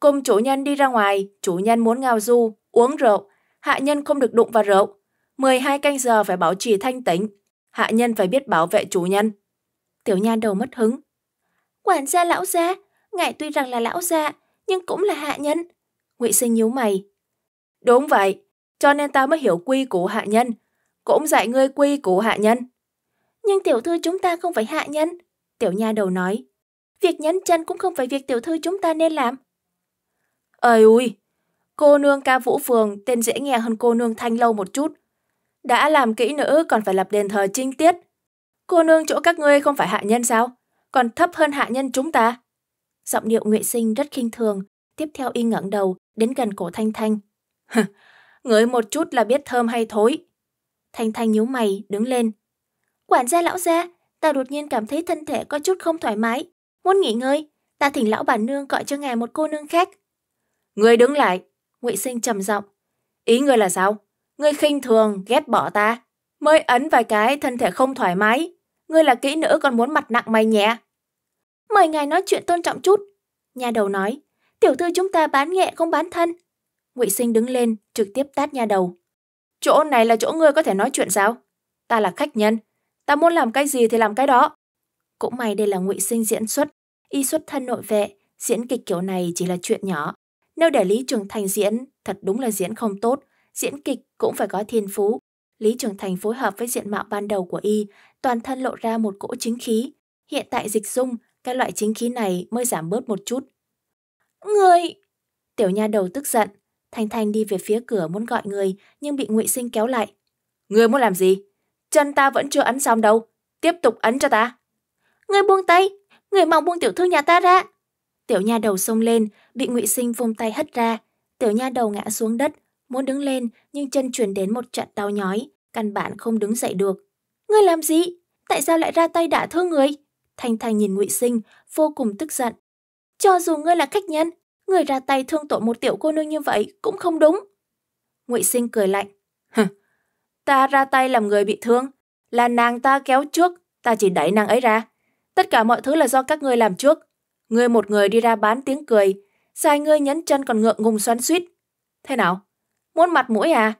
Cùng chủ nhân đi ra ngoài, chủ nhân muốn ngao du, uống rượu. Hạ nhân không được đụng vào rượu. 12 canh giờ phải bảo trì thanh tĩnh. Hạ nhân phải biết bảo vệ chủ nhân. Tiểu nhan đầu mất hứng. Quản gia lão gia, ngài tuy rằng là lão gia, nhưng cũng là hạ nhân. Ngụy sinh nhíu mày. Đúng vậy, cho nên ta mới hiểu quy củ hạ nhân cũng dạy ngươi quy củ hạ nhân. Nhưng tiểu thư chúng ta không phải hạ nhân, tiểu nha đầu nói. Việc nhấn chân cũng không phải việc tiểu thư chúng ta nên làm. Ơi ui, cô nương ca vũ phường tên dễ nghe hơn cô nương thanh lâu một chút. Đã làm kỹ nữ còn phải lập đền thờ trinh tiết. Cô nương chỗ các ngươi không phải hạ nhân sao? Còn thấp hơn hạ nhân chúng ta. Giọng điệu nguyện Sinh rất khinh thường, tiếp theo y ngẩng đầu, đến gần cổ Thanh Thanh. ngửi một chút là biết thơm hay thối, Thanh Thanh nhíu mày, đứng lên. Quản gia lão gia, ta đột nhiên cảm thấy thân thể có chút không thoải mái. Muốn nghỉ ngơi, ta thỉnh lão bản nương gọi cho ngài một cô nương khác. Người đứng lại, ngụy Sinh trầm giọng. Ý ngươi là sao? Ngươi khinh thường, ghét bỏ ta. Mới ấn vài cái thân thể không thoải mái. Ngươi là kỹ nữ còn muốn mặt nặng mày nhẹ. Mời ngài nói chuyện tôn trọng chút. Nhà đầu nói, tiểu thư chúng ta bán nhẹ không bán thân. ngụy Sinh đứng lên, trực tiếp tát nhà đầu. Chỗ này là chỗ ngươi có thể nói chuyện sao? Ta là khách nhân. Ta muốn làm cái gì thì làm cái đó. Cũng may đây là ngụy sinh diễn xuất, y xuất thân nội vệ, diễn kịch kiểu này chỉ là chuyện nhỏ. Nếu để Lý Trường Thành diễn, thật đúng là diễn không tốt, diễn kịch cũng phải có thiên phú. Lý Trường Thành phối hợp với diện mạo ban đầu của y, toàn thân lộ ra một cỗ chính khí. Hiện tại dịch dung, cái loại chính khí này mới giảm bớt một chút. Người! Tiểu nha đầu tức giận, Thanh Thanh đi về phía cửa muốn gọi người, nhưng bị Ngụy Sinh kéo lại. Người muốn làm gì? Chân ta vẫn chưa ấn xong đâu, tiếp tục ấn cho ta. Người buông tay, người mong buông tiểu thư nhà ta ra. Tiểu nha đầu xông lên, bị Ngụy Sinh vung tay hất ra. Tiểu nha đầu ngã xuống đất, muốn đứng lên nhưng chân truyền đến một trận đau nhói, căn bản không đứng dậy được. Người làm gì? Tại sao lại ra tay đả thương người? Thanh Thanh nhìn Ngụy Sinh, vô cùng tức giận. Cho dù ngươi là khách nhân, Người ra tay thương tổn một tiểu cô nương như vậy cũng không đúng. Ngụy Sinh cười lạnh. ta ra tay làm người bị thương, là nàng ta kéo trước, ta chỉ đẩy nàng ấy ra. Tất cả mọi thứ là do các ngươi làm trước. Ngươi một người đi ra bán tiếng cười, sai ngươi nhấn chân còn ngượng ngùng xoắn suýt. Thế nào? Muốn mặt mũi à?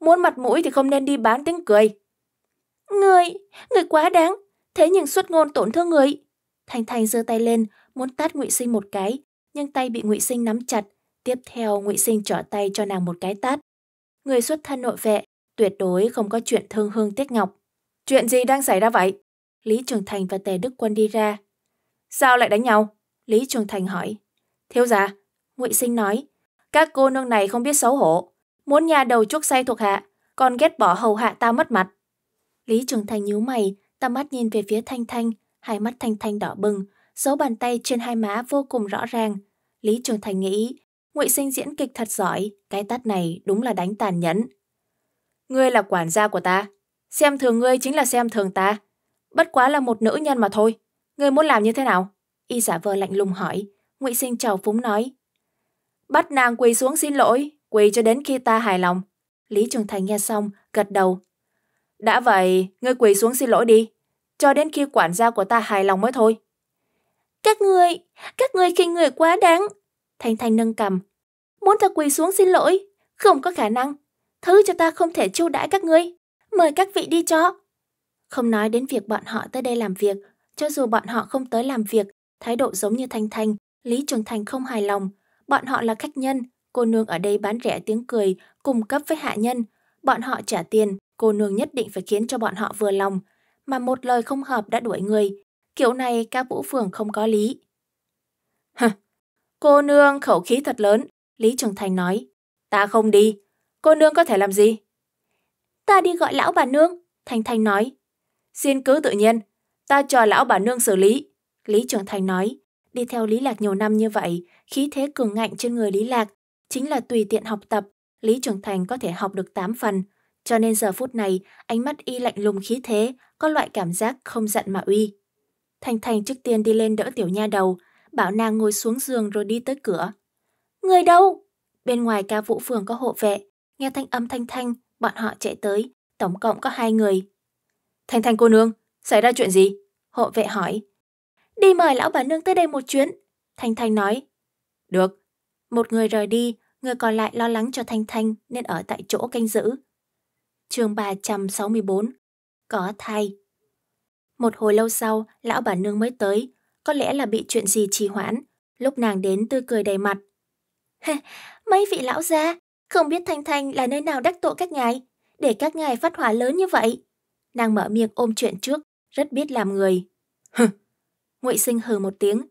Muốn mặt mũi thì không nên đi bán tiếng cười. Ngươi, ngươi quá đáng, thế nhưng xuất ngôn tổn thương ngươi. Thanh Thanh giơ tay lên, muốn tát Ngụy Sinh một cái, nhưng tay bị Ngụy Sinh nắm chặt, tiếp theo Ngụy Sinh trỏ tay cho nàng một cái tát. Người xuất thân nội vệ, tuyệt đối không có chuyện thương hương tiếc ngọc. Chuyện gì đang xảy ra vậy? Lý Trường Thành và Tề Đức Quân đi ra. Sao lại đánh nhau? Lý Trường Thành hỏi. Thiếu gia, Ngụy Sinh nói, các cô nương này không biết xấu hổ, muốn nhà đầu chuốc say thuộc hạ, còn ghét bỏ hầu hạ ta mất mặt. Lý Trường Thành nhíu mày, ta mắt nhìn về phía Thanh Thanh, hai mắt Thanh Thanh đỏ bừng, dấu bàn tay trên hai má vô cùng rõ ràng. Lý Trường Thành nghĩ, Ngụy Sinh diễn kịch thật giỏi, cái tát này đúng là đánh tàn nhẫn. Ngươi là quản gia của ta, xem thường ngươi chính là xem thường ta. Bất quá là một nữ nhân mà thôi, ngươi muốn làm như thế nào? Y giả vờ lạnh lùng hỏi, Ngụy Sinh chào phúng nói. Bắt nàng quỳ xuống xin lỗi, quỳ cho đến khi ta hài lòng. Lý Trường Thành nghe xong, gật đầu. Đã vậy, ngươi quỳ xuống xin lỗi đi, cho đến khi quản gia của ta hài lòng mới thôi. Các người, các người khinh người quá đáng. Thanh Thanh nâng cầm. Muốn ta quỳ xuống xin lỗi, không có khả năng. Thứ cho ta không thể chu đãi các ngươi. Mời các vị đi cho. Không nói đến việc bọn họ tới đây làm việc, cho dù bọn họ không tới làm việc, thái độ giống như Thanh Thanh, Lý Trường Thành không hài lòng. Bọn họ là khách nhân, cô nương ở đây bán rẻ tiếng cười, cung cấp với hạ nhân. Bọn họ trả tiền, cô nương nhất định phải khiến cho bọn họ vừa lòng. Mà một lời không hợp đã đuổi người, kiểu này các vũ phường không có lý. cô nương khẩu khí thật lớn, Lý Trường Thành nói. Ta không đi, cô nương có thể làm gì? Ta đi gọi lão bà nương, Thành Thành nói. Xin cứ tự nhiên, ta cho lão bà nương xử lý, Lý Trường Thành nói. Đi theo Lý Lạc nhiều năm như vậy, khí thế cường ngạnh trên người Lý Lạc chính là tùy tiện học tập, Lý Trường Thành có thể học được 8 phần. Cho nên giờ phút này, ánh mắt y lạnh lùng khí thế, có loại cảm giác không giận mà uy. Thanh Thanh trước tiên đi lên đỡ tiểu nha đầu, bảo nàng ngồi xuống giường rồi đi tới cửa. Người đâu? Bên ngoài ca vũ phường có hộ vệ, nghe thanh âm Thanh Thanh, bọn họ chạy tới, tổng cộng có hai người. Thanh Thanh cô nương, xảy ra chuyện gì? Hộ vệ hỏi. Đi mời lão bà nương tới đây một chuyến, Thanh Thanh nói. Được. Một người rời đi, người còn lại lo lắng cho Thanh Thanh nên ở tại chỗ canh giữ. chương 364 Có thai một hồi lâu sau, lão bà nương mới tới, có lẽ là bị chuyện gì trì hoãn. Lúc nàng đến tươi cười đầy mặt. Mấy vị lão gia, không biết Thanh Thanh là nơi nào đắc tội các ngài, để các ngài phát hỏa lớn như vậy. Nàng mở miệng ôm chuyện trước, rất biết làm người. Ngụy Sinh hừ một tiếng.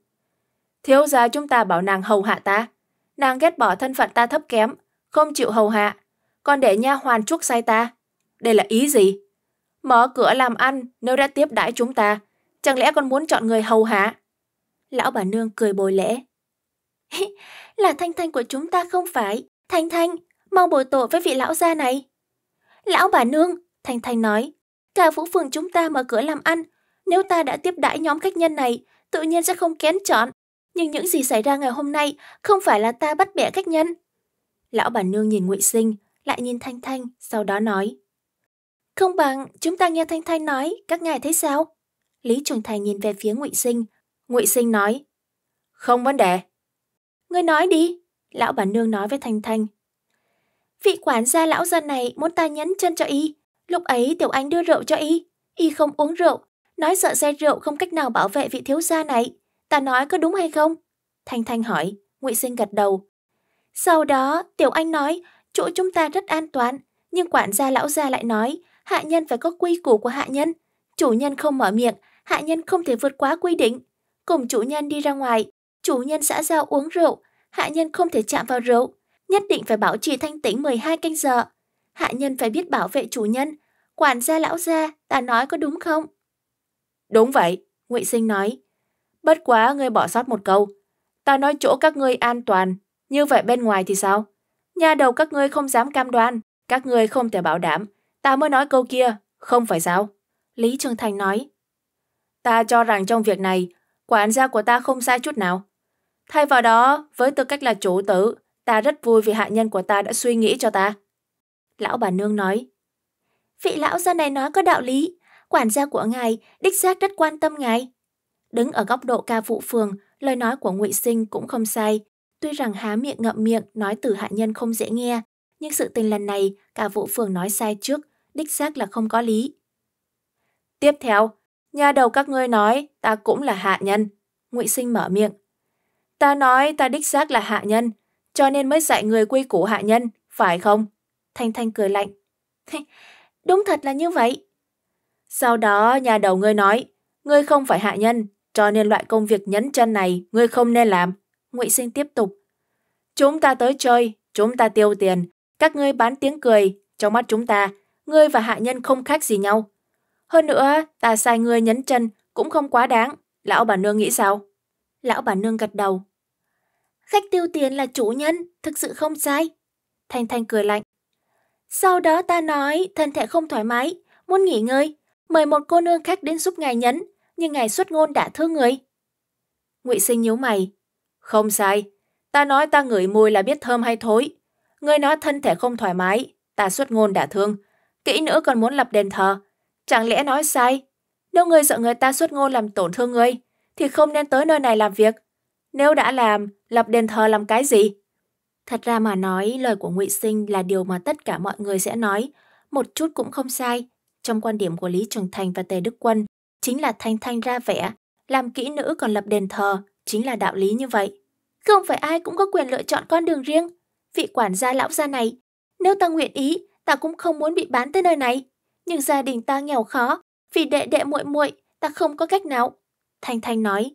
Thiếu gia chúng ta bảo nàng hầu hạ ta, nàng ghét bỏ thân phận ta thấp kém, không chịu hầu hạ, còn để nha hoàn chuốc say ta. Đây là ý gì? Mở cửa làm ăn nếu đã tiếp đãi chúng ta, chẳng lẽ con muốn chọn người hầu hả Lão bà nương cười bồi lễ. là Thanh Thanh của chúng ta không phải. Thanh Thanh, mau bồi tội với vị lão gia này. Lão bà nương, Thanh Thanh nói, cả vũ phường chúng ta mở cửa làm ăn. Nếu ta đã tiếp đãi nhóm khách nhân này, tự nhiên sẽ không kén chọn. Nhưng những gì xảy ra ngày hôm nay không phải là ta bắt bẻ khách nhân. Lão bà nương nhìn ngụy Sinh, lại nhìn Thanh Thanh, sau đó nói. Không bằng chúng ta nghe Thanh Thanh nói, các ngài thấy sao? Lý Trường Thành nhìn về phía Ngụy Sinh. Ngụy Sinh nói, không vấn đề. Ngươi nói đi, lão bản nương nói với Thanh Thanh. Vị quản gia lão dân này muốn ta nhấn chân cho y. Lúc ấy Tiểu Anh đưa rượu cho y. Y không uống rượu, nói sợ say rượu không cách nào bảo vệ vị thiếu gia này. Ta nói có đúng hay không? Thanh Thanh hỏi, Ngụy Sinh gật đầu. Sau đó, Tiểu Anh nói, chỗ chúng ta rất an toàn, nhưng quản gia lão gia lại nói, hạ nhân phải có quy củ của hạ nhân. Chủ nhân không mở miệng, hạ nhân không thể vượt quá quy định. Cùng chủ nhân đi ra ngoài, chủ nhân xã giao uống rượu, hạ nhân không thể chạm vào rượu, nhất định phải bảo trì thanh tĩnh 12 canh giờ. Hạ nhân phải biết bảo vệ chủ nhân. Quản gia lão gia, ta nói có đúng không? Đúng vậy, Ngụy Sinh nói. Bất quá ngươi bỏ sót một câu. Ta nói chỗ các ngươi an toàn, như vậy bên ngoài thì sao? Nhà đầu các ngươi không dám cam đoan, các ngươi không thể bảo đảm, Ta mới nói câu kia, không phải sao? Lý Trường Thành nói. Ta cho rằng trong việc này, quản gia của ta không sai chút nào. Thay vào đó, với tư cách là chủ tử, ta rất vui vì hạ nhân của ta đã suy nghĩ cho ta. Lão bà nương nói. Vị lão gia này nói có đạo lý, quản gia của ngài đích xác rất quan tâm ngài. Đứng ở góc độ ca phụ phường, lời nói của ngụy Sinh cũng không sai. Tuy rằng há miệng ngậm miệng nói từ hạ nhân không dễ nghe, nhưng sự tình lần này cả vụ phường nói sai trước đích xác là không có lý. Tiếp theo, nhà đầu các ngươi nói ta cũng là hạ nhân. Ngụy Sinh mở miệng. Ta nói ta đích xác là hạ nhân, cho nên mới dạy người quy củ hạ nhân, phải không? Thanh Thanh cười lạnh. Đúng thật là như vậy. Sau đó nhà đầu ngươi nói, ngươi không phải hạ nhân, cho nên loại công việc nhấn chân này ngươi không nên làm. Ngụy Sinh tiếp tục. Chúng ta tới chơi, chúng ta tiêu tiền, các ngươi bán tiếng cười trong mắt chúng ta ngươi và hạ nhân không khác gì nhau. Hơn nữa, ta sai ngươi nhấn chân cũng không quá đáng, lão bà nương nghĩ sao? Lão bà nương gật đầu. Khách tiêu tiền là chủ nhân, thực sự không sai. Thanh Thanh cười lạnh. Sau đó ta nói thân thể không thoải mái, muốn nghỉ ngơi, mời một cô nương khác đến giúp ngài nhấn, nhưng ngài xuất ngôn đã thương người. Ngụy Sinh nhíu mày. Không sai, ta nói ta ngửi mùi là biết thơm hay thối. Ngươi nói thân thể không thoải mái, ta xuất ngôn đã thương, kỹ nữa còn muốn lập đền thờ. Chẳng lẽ nói sai? Nếu ngươi sợ người ta xuất ngôn làm tổn thương ngươi, thì không nên tới nơi này làm việc. Nếu đã làm, lập đền thờ làm cái gì? Thật ra mà nói, lời của Ngụy Sinh là điều mà tất cả mọi người sẽ nói, một chút cũng không sai. Trong quan điểm của Lý Trường Thành và Tề Đức Quân, chính là thanh thanh ra vẻ, làm kỹ nữ còn lập đền thờ, chính là đạo lý như vậy. Không phải ai cũng có quyền lựa chọn con đường riêng. Vị quản gia lão gia này, nếu ta nguyện ý ta cũng không muốn bị bán tới nơi này. Nhưng gia đình ta nghèo khó, vì đệ đệ muội muội, ta không có cách nào. Thanh Thanh nói,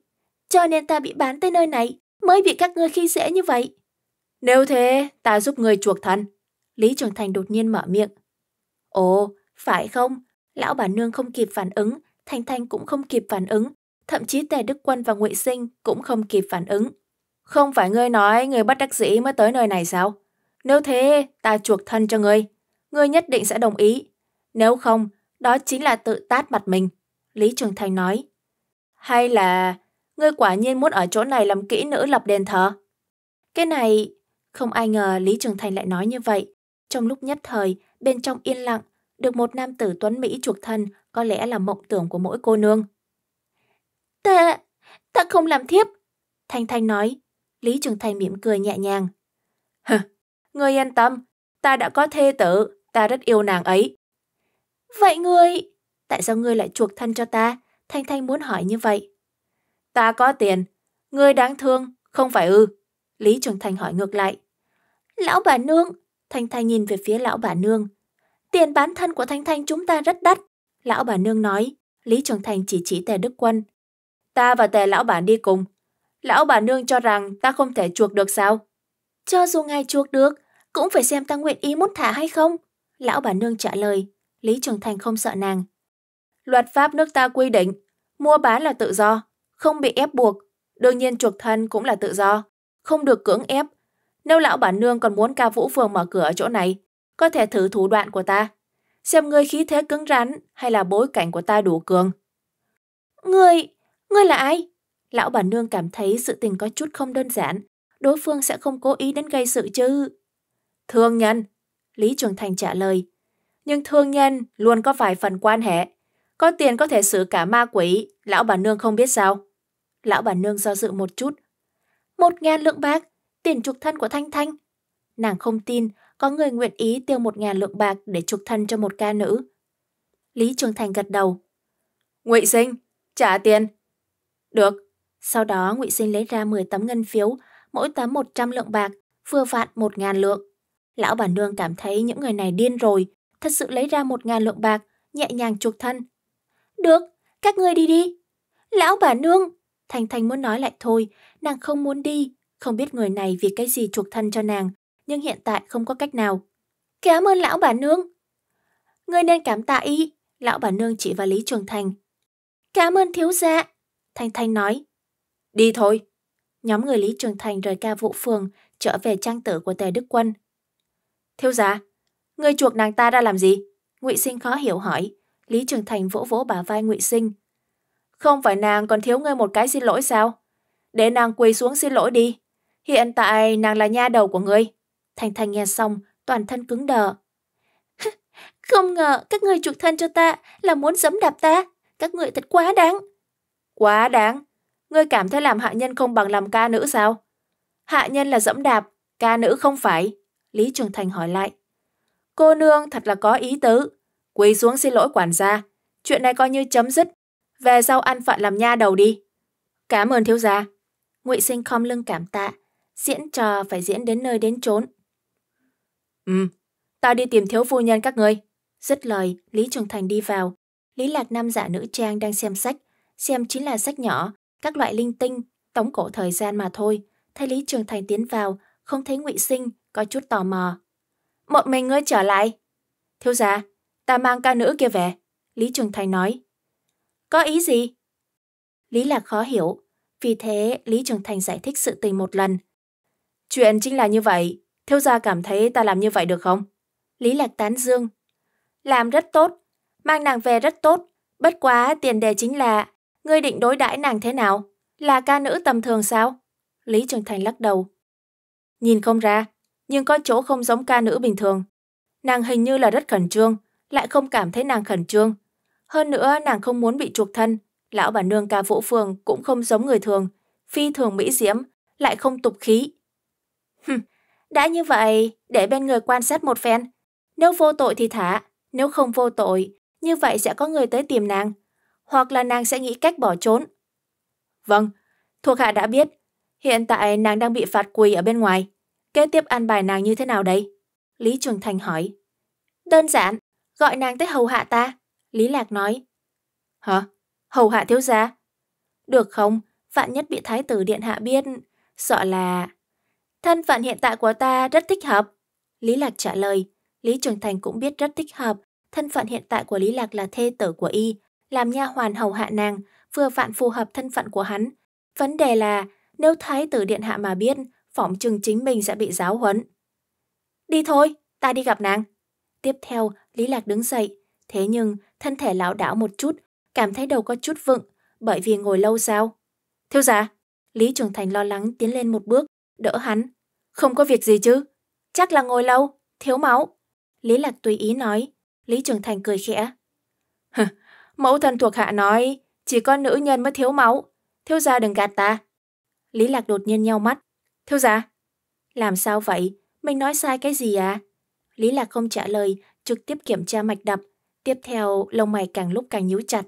cho nên ta bị bán tới nơi này, mới bị các ngươi khi dễ như vậy. Nếu thế, ta giúp ngươi chuộc thân. Lý Trường Thành đột nhiên mở miệng. Ồ, phải không? Lão bà nương không kịp phản ứng, Thanh Thanh cũng không kịp phản ứng, thậm chí Tề Đức Quân và Ngụy Sinh cũng không kịp phản ứng. Không phải ngươi nói người bất đắc dĩ mới tới nơi này sao? Nếu thế, ta chuộc thân cho ngươi ngươi nhất định sẽ đồng ý. Nếu không, đó chính là tự tát mặt mình, Lý Trường Thành nói. Hay là, ngươi quả nhiên muốn ở chỗ này làm kỹ nữ lập đền thờ? Cái này, không ai ngờ Lý Trường Thành lại nói như vậy. Trong lúc nhất thời, bên trong yên lặng, được một nam tử tuấn Mỹ chuộc thân có lẽ là mộng tưởng của mỗi cô nương. Ta, ta không làm thiếp. Thanh Thanh nói, Lý Trường Thành mỉm cười nhẹ nhàng. Hừ, ngươi yên tâm, ta đã có thê tử, ta rất yêu nàng ấy. Vậy ngươi, tại sao ngươi lại chuộc thân cho ta? Thanh Thanh muốn hỏi như vậy. Ta có tiền, ngươi đáng thương, không phải ư? Lý Trường Thành hỏi ngược lại. Lão bà nương, Thanh Thanh nhìn về phía lão bà nương. Tiền bán thân của Thanh Thanh chúng ta rất đắt. Lão bà nương nói, Lý Trường Thành chỉ chỉ tề Đức Quân. Ta và tề lão bà đi cùng. Lão bà nương cho rằng ta không thể chuộc được sao? Cho dù ngài chuộc được, cũng phải xem ta nguyện ý muốn thả hay không. Lão bà nương trả lời, Lý Trường Thành không sợ nàng. Luật pháp nước ta quy định, mua bán là tự do, không bị ép buộc, đương nhiên chuộc thân cũng là tự do, không được cưỡng ép. Nếu lão bà nương còn muốn ca vũ phường mở cửa ở chỗ này, có thể thử thủ đoạn của ta. Xem ngươi khí thế cứng rắn hay là bối cảnh của ta đủ cường. Ngươi, ngươi là ai? Lão bà nương cảm thấy sự tình có chút không đơn giản. Đối phương sẽ không cố ý đến gây sự chứ. Thương nhân, Lý Trường Thành trả lời. Nhưng thương nhân luôn có vài phần quan hệ. Có tiền có thể xử cả ma quỷ, lão bà nương không biết sao. Lão bà nương do dự một chút. Một ngàn lượng bạc, tiền trục thân của Thanh Thanh. Nàng không tin có người nguyện ý tiêu một ngàn lượng bạc để trục thân cho một ca nữ. Lý Trường Thành gật đầu. Ngụy Sinh, trả tiền. Được. Sau đó Ngụy Sinh lấy ra 10 tấm ngân phiếu, mỗi tấm 100 lượng bạc, vừa vạn 1 ngàn lượng. Lão bà nương cảm thấy những người này điên rồi, thật sự lấy ra một ngàn lượng bạc, nhẹ nhàng chuộc thân. Được, các ngươi đi đi. Lão bà nương, Thanh Thanh muốn nói lại thôi, nàng không muốn đi, không biết người này vì cái gì chuộc thân cho nàng, nhưng hiện tại không có cách nào. Cảm ơn lão bà nương. Ngươi nên cảm tạ y, lão bà nương chỉ vào Lý Trường Thành. Cảm ơn thiếu gia, Thanh Thanh nói. Đi thôi. Nhóm người Lý Trường Thành rời ca vụ phường, trở về trang tử của Tề Đức Quân. Thiếu gia, người chuộc nàng ta ra làm gì? Ngụy Sinh khó hiểu hỏi. Lý Trường Thành vỗ vỗ bả vai Ngụy Sinh. Không phải nàng còn thiếu ngươi một cái xin lỗi sao? Để nàng quỳ xuống xin lỗi đi. Hiện tại nàng là nha đầu của ngươi. Thành Thành nghe xong, toàn thân cứng đờ. Không ngờ các người chuộc thân cho ta là muốn giẫm đạp ta. Các người thật quá đáng. Quá đáng? Ngươi cảm thấy làm hạ nhân không bằng làm ca nữ sao? Hạ nhân là dẫm đạp, ca nữ không phải. Lý Trường Thành hỏi lại. Cô nương thật là có ý tứ. Quỳ xuống xin lỗi quản gia. Chuyện này coi như chấm dứt. Về sau ăn phận làm nha đầu đi. Cảm ơn thiếu gia. Ngụy Sinh khom lưng cảm tạ. Diễn trò phải diễn đến nơi đến chốn. Ừ, ta đi tìm thiếu phu nhân các ngươi. Dứt lời, Lý Trường Thành đi vào. Lý Lạc Nam giả nữ trang đang xem sách. Xem chính là sách nhỏ, các loại linh tinh, tống cổ thời gian mà thôi. Thay Lý Trường Thành tiến vào, không thấy ngụy Sinh có chút tò mò. Một mình ngươi trở lại. Thiếu gia, ta mang ca nữ kia về, Lý Trường Thành nói. Có ý gì? Lý Lạc khó hiểu, vì thế Lý Trường Thành giải thích sự tình một lần. Chuyện chính là như vậy, thiếu gia cảm thấy ta làm như vậy được không? Lý Lạc tán dương. Làm rất tốt, mang nàng về rất tốt, bất quá tiền đề chính là ngươi định đối đãi nàng thế nào? Là ca nữ tầm thường sao? Lý Trường Thành lắc đầu. Nhìn không ra, nhưng có chỗ không giống ca nữ bình thường. Nàng hình như là rất khẩn trương, lại không cảm thấy nàng khẩn trương. Hơn nữa nàng không muốn bị chuộc thân, lão bà nương ca vũ phường cũng không giống người thường, phi thường mỹ diễm, lại không tục khí. Hừm, đã như vậy, để bên người quan sát một phen. Nếu vô tội thì thả, nếu không vô tội, như vậy sẽ có người tới tìm nàng, hoặc là nàng sẽ nghĩ cách bỏ trốn. Vâng, thuộc hạ đã biết, hiện tại nàng đang bị phạt quỳ ở bên ngoài. Kế tiếp an bài nàng như thế nào đây? Lý Trường Thành hỏi. Đơn giản, gọi nàng tới hầu hạ ta, Lý Lạc nói. Hả? Hầu hạ thiếu gia? Được không? Vạn nhất bị thái tử điện hạ biết, sợ là... Thân phận hiện tại của ta rất thích hợp. Lý Lạc trả lời. Lý Trường Thành cũng biết rất thích hợp. Thân phận hiện tại của Lý Lạc là thê tử của y, làm nha hoàn hầu hạ nàng, vừa vạn phù hợp thân phận của hắn. Vấn đề là, nếu thái tử điện hạ mà biết, phỏng chừng chính mình sẽ bị giáo huấn. Đi thôi, ta đi gặp nàng. Tiếp theo, Lý Lạc đứng dậy. Thế nhưng, thân thể lão đảo một chút, cảm thấy đầu có chút vựng, bởi vì ngồi lâu sao. Thiếu giả, Lý Trường Thành lo lắng tiến lên một bước, đỡ hắn. Không có việc gì chứ? Chắc là ngồi lâu, thiếu máu. Lý Lạc tùy ý nói. Lý Trường Thành cười khẽ. Mẫu thân thuộc hạ nói, chỉ có nữ nhân mới thiếu máu. Thiếu gia đừng gạt ta. Lý Lạc đột nhiên nhau mắt. Thiếu gia? Làm sao vậy? Mình nói sai cái gì à? Lý Lạc không trả lời, trực tiếp kiểm tra mạch đập. Tiếp theo, lông mày càng lúc càng nhíu chặt.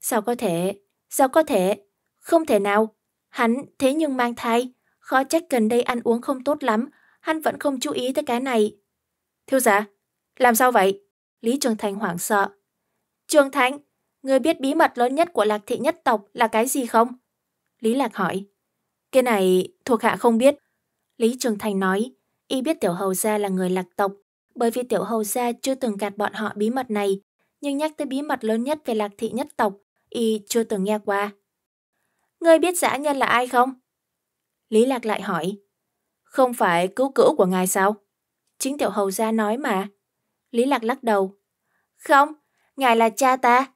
Sao có thể? Sao có thể? Không thể nào. Hắn thế nhưng mang thai. Khó trách gần đây ăn uống không tốt lắm. Hắn vẫn không chú ý tới cái này. Thiếu gia? Làm sao vậy? Lý Trường Thành hoảng sợ. Trường Thành, người biết bí mật lớn nhất của lạc thị nhất tộc là cái gì không? Lý Lạc hỏi. Cái này thuộc hạ không biết. Lý Trường Thành nói, y biết Tiểu Hầu Gia là người lạc tộc, bởi vì Tiểu Hầu Gia chưa từng gạt bọn họ bí mật này, nhưng nhắc tới bí mật lớn nhất về lạc thị nhất tộc, y chưa từng nghe qua. Ngươi biết giả nhân là ai không? Lý Lạc lại hỏi. Không phải cứu cữu của ngài sao? Chính Tiểu Hầu Gia nói mà. Lý Lạc lắc đầu. Không, ngài là cha ta.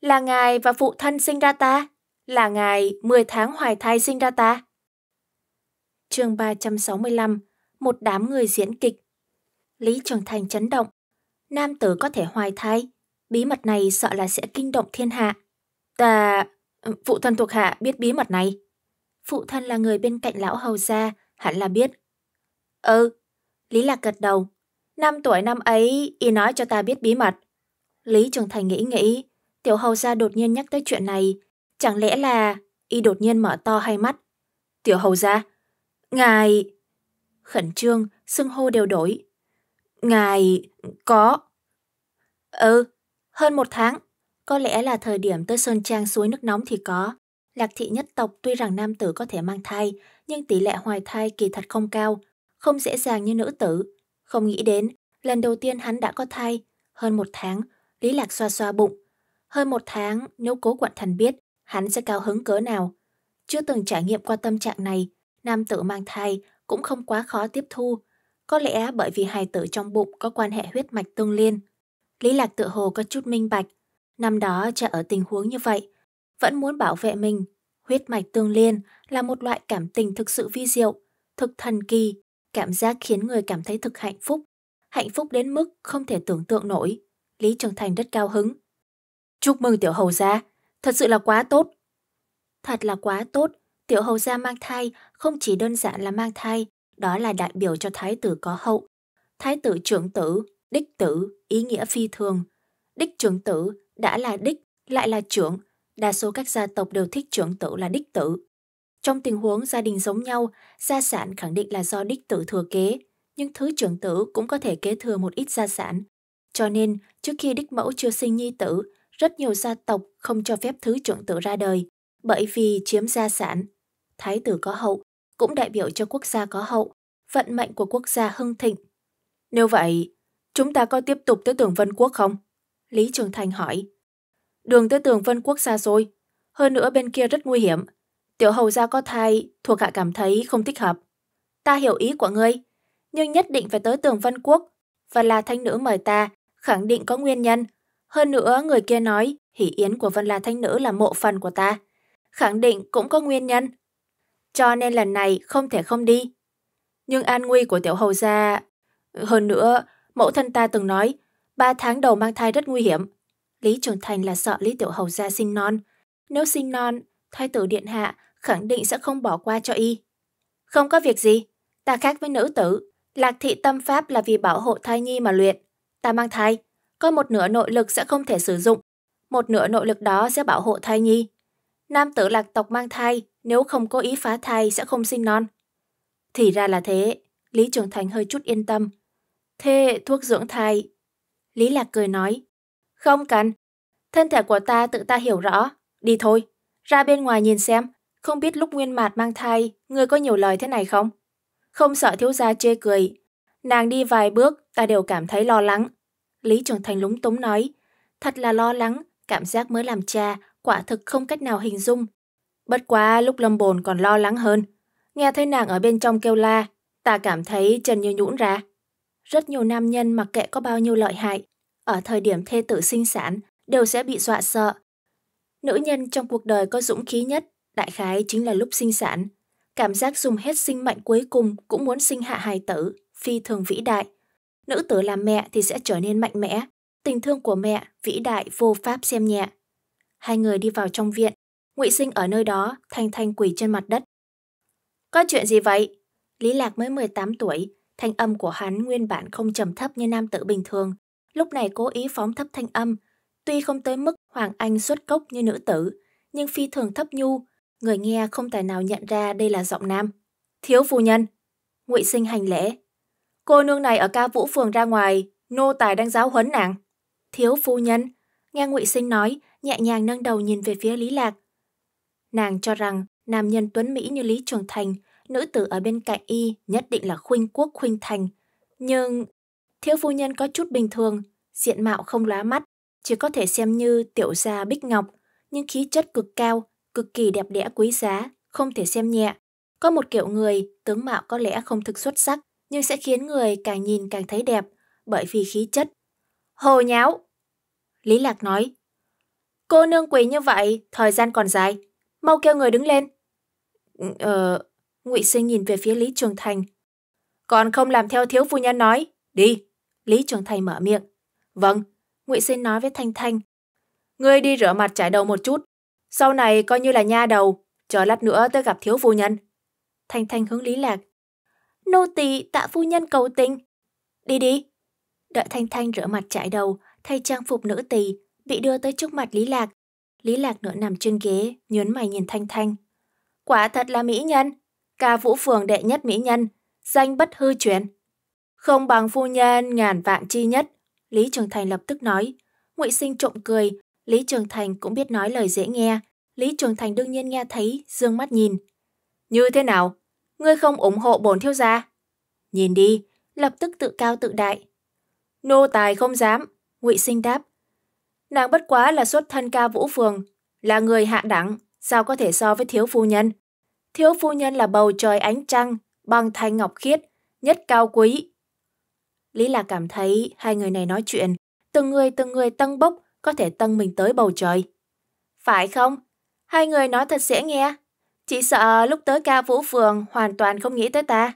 Là ngài và phụ thân sinh ra ta. Là ngài 10 tháng hoài thai sinh ra ta chương 365, một đám người diễn kịch. Lý Trường Thành chấn động. Nam tử có thể hoài thai. Bí mật này sợ là sẽ kinh động thiên hạ. Ta... Phụ thân thuộc hạ biết bí mật này. Phụ thân là người bên cạnh lão hầu gia, hẳn là biết. Ừ. Lý Lạc gật đầu. Năm tuổi năm ấy, y nói cho ta biết bí mật. Lý Trường Thành nghĩ nghĩ, tiểu hầu gia đột nhiên nhắc tới chuyện này. Chẳng lẽ là y đột nhiên mở to hai mắt. Tiểu hầu gia, Ngài... Khẩn trương, xưng hô đều đổi. Ngài... có... Ừ, hơn một tháng. Có lẽ là thời điểm tới Sơn Trang suối nước nóng thì có. Lạc thị nhất tộc tuy rằng nam tử có thể mang thai, nhưng tỷ lệ hoài thai kỳ thật không cao, không dễ dàng như nữ tử. Không nghĩ đến, lần đầu tiên hắn đã có thai. Hơn một tháng, Lý Lạc xoa xoa bụng. Hơn một tháng, nếu cố quận thần biết, hắn sẽ cao hứng cỡ nào. Chưa từng trải nghiệm qua tâm trạng này, nam tử mang thai cũng không quá khó tiếp thu, có lẽ bởi vì hài tử trong bụng có quan hệ huyết mạch tương liên. Lý Lạc tự hồ có chút minh bạch, năm đó cha ở tình huống như vậy, vẫn muốn bảo vệ mình. Huyết mạch tương liên là một loại cảm tình thực sự vi diệu, thực thần kỳ, cảm giác khiến người cảm thấy thực hạnh phúc, hạnh phúc đến mức không thể tưởng tượng nổi. Lý Trường Thành rất cao hứng. Chúc mừng tiểu hầu gia, thật sự là quá tốt. Thật là quá tốt, tiểu hầu gia mang thai không chỉ đơn giản là mang thai, đó là đại biểu cho thái tử có hậu. Thái tử trưởng tử, đích tử, ý nghĩa phi thường. Đích trưởng tử đã là đích, lại là trưởng. Đa số các gia tộc đều thích trưởng tử là đích tử. Trong tình huống gia đình giống nhau, gia sản khẳng định là do đích tử thừa kế, nhưng thứ trưởng tử cũng có thể kế thừa một ít gia sản. Cho nên, trước khi đích mẫu chưa sinh nhi tử, rất nhiều gia tộc không cho phép thứ trưởng tử ra đời, bởi vì chiếm gia sản. Thái tử có hậu cũng đại biểu cho quốc gia có hậu, vận mệnh của quốc gia hưng thịnh. Nếu vậy, chúng ta có tiếp tục tới tường Vân Quốc không? Lý Trường Thành hỏi. Đường tới tường Vân Quốc xa xôi, hơn nữa bên kia rất nguy hiểm. Tiểu hầu gia có thai, thuộc hạ cảm thấy không thích hợp. Ta hiểu ý của ngươi, nhưng nhất định phải tới tường Vân Quốc, và là thanh nữ mời ta, khẳng định có nguyên nhân. Hơn nữa người kia nói, hỷ yến của Vân La Thanh Nữ là mộ phần của ta. Khẳng định cũng có nguyên nhân, cho nên lần này không thể không đi. Nhưng an nguy của tiểu hầu gia... Hơn nữa, mẫu thân ta từng nói, ba tháng đầu mang thai rất nguy hiểm. Lý Trường Thành là sợ Lý Tiểu Hầu gia sinh non. Nếu sinh non, thái tử điện hạ khẳng định sẽ không bỏ qua cho y. Không có việc gì, ta khác với nữ tử. Lạc thị tâm pháp là vì bảo hộ thai nhi mà luyện. Ta mang thai, có một nửa nội lực sẽ không thể sử dụng. Một nửa nội lực đó sẽ bảo hộ thai nhi. Nam tử lạc tộc mang thai, nếu không có ý phá thai sẽ không sinh non. Thì ra là thế, Lý Trường Thành hơi chút yên tâm. Thế thuốc dưỡng thai? Lý Lạc cười nói. Không cần, thân thể của ta tự ta hiểu rõ. Đi thôi, ra bên ngoài nhìn xem, không biết lúc nguyên mạt mang thai, người có nhiều lời thế này không? Không sợ thiếu gia chê cười. Nàng đi vài bước, ta đều cảm thấy lo lắng. Lý Trường Thành lúng túng nói. Thật là lo lắng, cảm giác mới làm cha, quả thực không cách nào hình dung. Bất quá lúc Lâm Bồn còn lo lắng hơn, nghe thấy nàng ở bên trong kêu la, ta cảm thấy chân như nhũn ra. Rất nhiều nam nhân mặc kệ có bao nhiêu lợi hại, ở thời điểm thê tử sinh sản đều sẽ bị dọa sợ. Nữ nhân trong cuộc đời có dũng khí nhất, đại khái chính là lúc sinh sản. Cảm giác dùng hết sinh mệnh cuối cùng cũng muốn sinh hạ hài tử, phi thường vĩ đại. Nữ tử làm mẹ thì sẽ trở nên mạnh mẽ, tình thương của mẹ vĩ đại vô pháp xem nhẹ. Hai người đi vào trong viện. Ngụy Sinh ở nơi đó, Thanh Thanh quỳ trên mặt đất. Có chuyện gì vậy? Lý Lạc mới 18 tuổi, thanh âm của hắn nguyên bản không trầm thấp như nam tử bình thường. Lúc này cố ý phóng thấp thanh âm. Tuy không tới mức Hoàng Anh xuất cốc như nữ tử, nhưng phi thường thấp nhu. Người nghe không tài nào nhận ra đây là giọng nam. Thiếu phu nhân. Ngụy Sinh hành lễ. Cô nương này ở ca vũ phường ra ngoài, nô tài đang giáo huấn nàng. Thiếu phu nhân. Nghe Ngụy Sinh nói, nhẹ nhàng nâng đầu nhìn về phía Lý Lạc. Nàng cho rằng nam nhân tuấn Mỹ như Lý Trường Thành, nữ tử ở bên cạnh y nhất định là khuynh quốc khuynh thành. Nhưng thiếu phu nhân có chút bình thường, diện mạo không lóa mắt, chỉ có thể xem như tiểu gia bích ngọc, nhưng khí chất cực cao, cực kỳ đẹp đẽ quý giá, không thể xem nhẹ. Có một kiểu người, tướng mạo có lẽ không thực xuất sắc, nhưng sẽ khiến người càng nhìn càng thấy đẹp, bởi vì khí chất. Hồ nháo! Lý Lạc nói, Cô nương quỳ như vậy, thời gian còn dài. Mau kêu người đứng lên. Ờ, ngụy Sinh nhìn về phía Lý Trường Thành. Còn không làm theo thiếu phu nhân nói. Đi. Lý Trường Thành mở miệng. Vâng, ngụy Sinh nói với Thanh Thanh. Ngươi đi rửa mặt trải đầu một chút. Sau này coi như là nha đầu, chờ lát nữa tới gặp thiếu phu nhân. Thanh Thanh hướng Lý Lạc. Nô tỳ tạ phu nhân cầu tình. Đi đi. Đợi Thanh Thanh rửa mặt trải đầu, thay trang phục nữ tỳ, bị đưa tới trước mặt Lý Lạc. Lý Lạc nữa nằm trên ghế, nhớn mày nhìn Thanh Thanh. Quả thật là mỹ nhân, ca vũ phường đệ nhất mỹ nhân, danh bất hư truyền. Không bằng phu nhân ngàn vạn chi nhất, Lý Trường Thành lập tức nói. Ngụy Sinh trộm cười, Lý Trường Thành cũng biết nói lời dễ nghe. Lý Trường Thành đương nhiên nghe thấy, dương mắt nhìn. Như thế nào? Ngươi không ủng hộ bổn thiếu gia? Nhìn đi, lập tức tự cao tự đại. Nô tài không dám, Ngụy Sinh đáp, Nàng bất quá là xuất thân ca vũ phường, là người hạ đẳng, sao có thể so với thiếu phu nhân. Thiếu phu nhân là bầu trời ánh trăng, bằng thanh ngọc khiết, nhất cao quý. Lý là cảm thấy hai người này nói chuyện, từng người từng người tăng bốc có thể tăng mình tới bầu trời. Phải không? Hai người nói thật dễ nghe. Chỉ sợ lúc tới ca vũ phường hoàn toàn không nghĩ tới ta.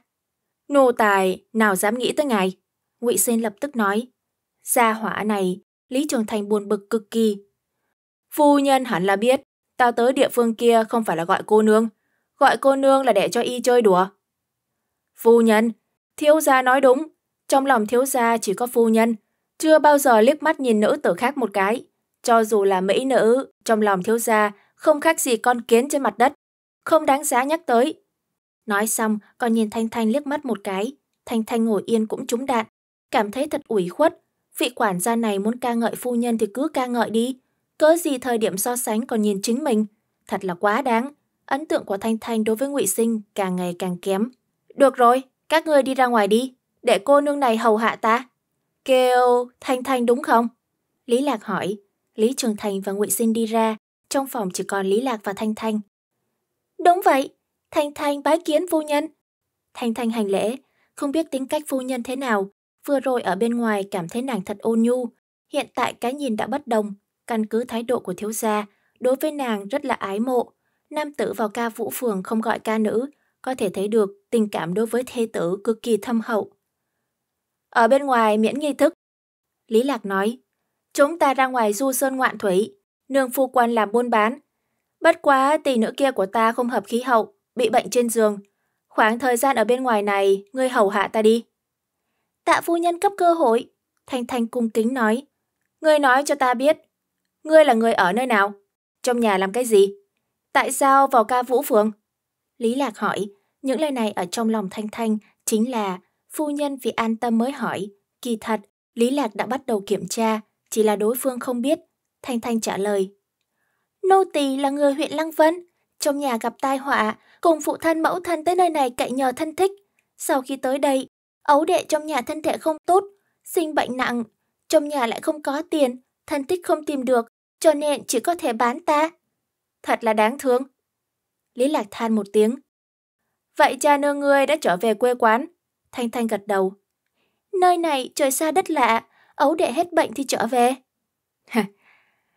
Nô tài, nào dám nghĩ tới ngài. ngụy Sinh lập tức nói. Gia hỏa này Lý Trường Thành buồn bực cực kỳ. Phu nhân hẳn là biết, ta tới địa phương kia không phải là gọi cô nương, gọi cô nương là để cho y chơi đùa. Phu nhân, thiếu gia nói đúng, trong lòng thiếu gia chỉ có phu nhân, chưa bao giờ liếc mắt nhìn nữ tử khác một cái. Cho dù là mỹ nữ, trong lòng thiếu gia không khác gì con kiến trên mặt đất, không đáng giá nhắc tới. Nói xong, còn nhìn Thanh Thanh liếc mắt một cái, Thanh Thanh ngồi yên cũng trúng đạn, cảm thấy thật ủy khuất, vị quản gia này muốn ca ngợi phu nhân thì cứ ca ngợi đi. Cớ gì thời điểm so sánh còn nhìn chính mình? Thật là quá đáng. Ấn tượng của Thanh Thanh đối với ngụy Sinh càng ngày càng kém. Được rồi, các ngươi đi ra ngoài đi, để cô nương này hầu hạ ta. Kêu Thanh Thanh đúng không? Lý Lạc hỏi. Lý Trường Thành và ngụy Sinh đi ra, trong phòng chỉ còn Lý Lạc và Thanh Thanh. Đúng vậy, Thanh Thanh bái kiến phu nhân. Thanh Thanh hành lễ, không biết tính cách phu nhân thế nào, Vừa rồi ở bên ngoài cảm thấy nàng thật ôn nhu, hiện tại cái nhìn đã bất đồng, căn cứ thái độ của thiếu gia, đối với nàng rất là ái mộ. Nam tử vào ca vũ phường không gọi ca nữ, có thể thấy được tình cảm đối với thê tử cực kỳ thâm hậu. Ở bên ngoài miễn nghi thức, Lý Lạc nói, chúng ta ra ngoài du sơn ngoạn thủy, nương phu quan làm buôn bán. Bất quá tỷ nữ kia của ta không hợp khí hậu, bị bệnh trên giường. Khoảng thời gian ở bên ngoài này, ngươi hầu hạ ta đi. Tạ phu nhân cấp cơ hội. Thanh Thanh cung kính nói. Ngươi nói cho ta biết. Ngươi là người ở nơi nào? Trong nhà làm cái gì? Tại sao vào ca vũ phường? Lý Lạc hỏi. Những lời này ở trong lòng Thanh Thanh chính là phu nhân vì an tâm mới hỏi. Kỳ thật, Lý Lạc đã bắt đầu kiểm tra, chỉ là đối phương không biết. Thanh Thanh trả lời. Nô tỳ là người huyện Lăng Vân. Trong nhà gặp tai họa, cùng phụ thân mẫu thân tới nơi này cậy nhờ thân thích. Sau khi tới đây, Ấu đệ trong nhà thân thể không tốt, sinh bệnh nặng, trong nhà lại không có tiền, thân tích không tìm được, cho nên chỉ có thể bán ta. Thật là đáng thương. Lý Lạc than một tiếng. Vậy cha nương ngươi đã trở về quê quán? Thanh Thanh gật đầu. Nơi này trời xa đất lạ, ấu đệ hết bệnh thì trở về.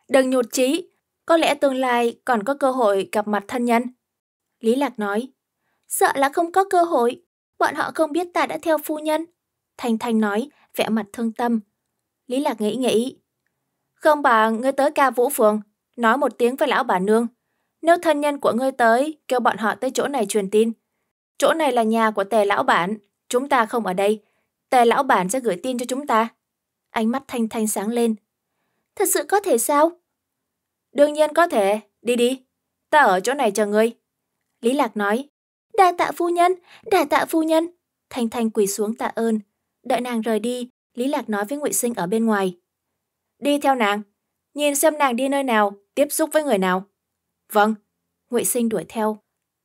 Đừng nhụt chí, có lẽ tương lai còn có cơ hội gặp mặt thân nhân. Lý Lạc nói, sợ là không có cơ hội, bọn họ không biết ta đã theo phu nhân. Thanh Thanh nói, vẻ mặt thương tâm. Lý Lạc nghĩ nghĩ. Không bà, ngươi tới ca vũ phường, nói một tiếng với lão bà nương. Nếu thân nhân của ngươi tới, kêu bọn họ tới chỗ này truyền tin. Chỗ này là nhà của tề lão bản, chúng ta không ở đây. Tề lão bản sẽ gửi tin cho chúng ta. Ánh mắt Thanh Thanh sáng lên. Thật sự có thể sao? Đương nhiên có thể, đi đi. Ta ở chỗ này chờ ngươi. Lý Lạc nói, Đa tạ phu nhân, đa tạ phu nhân. Thanh Thanh quỳ xuống tạ ơn. Đợi nàng rời đi, Lý Lạc nói với Ngụy Sinh ở bên ngoài. Đi theo nàng, nhìn xem nàng đi nơi nào, tiếp xúc với người nào. Vâng, Ngụy Sinh đuổi theo.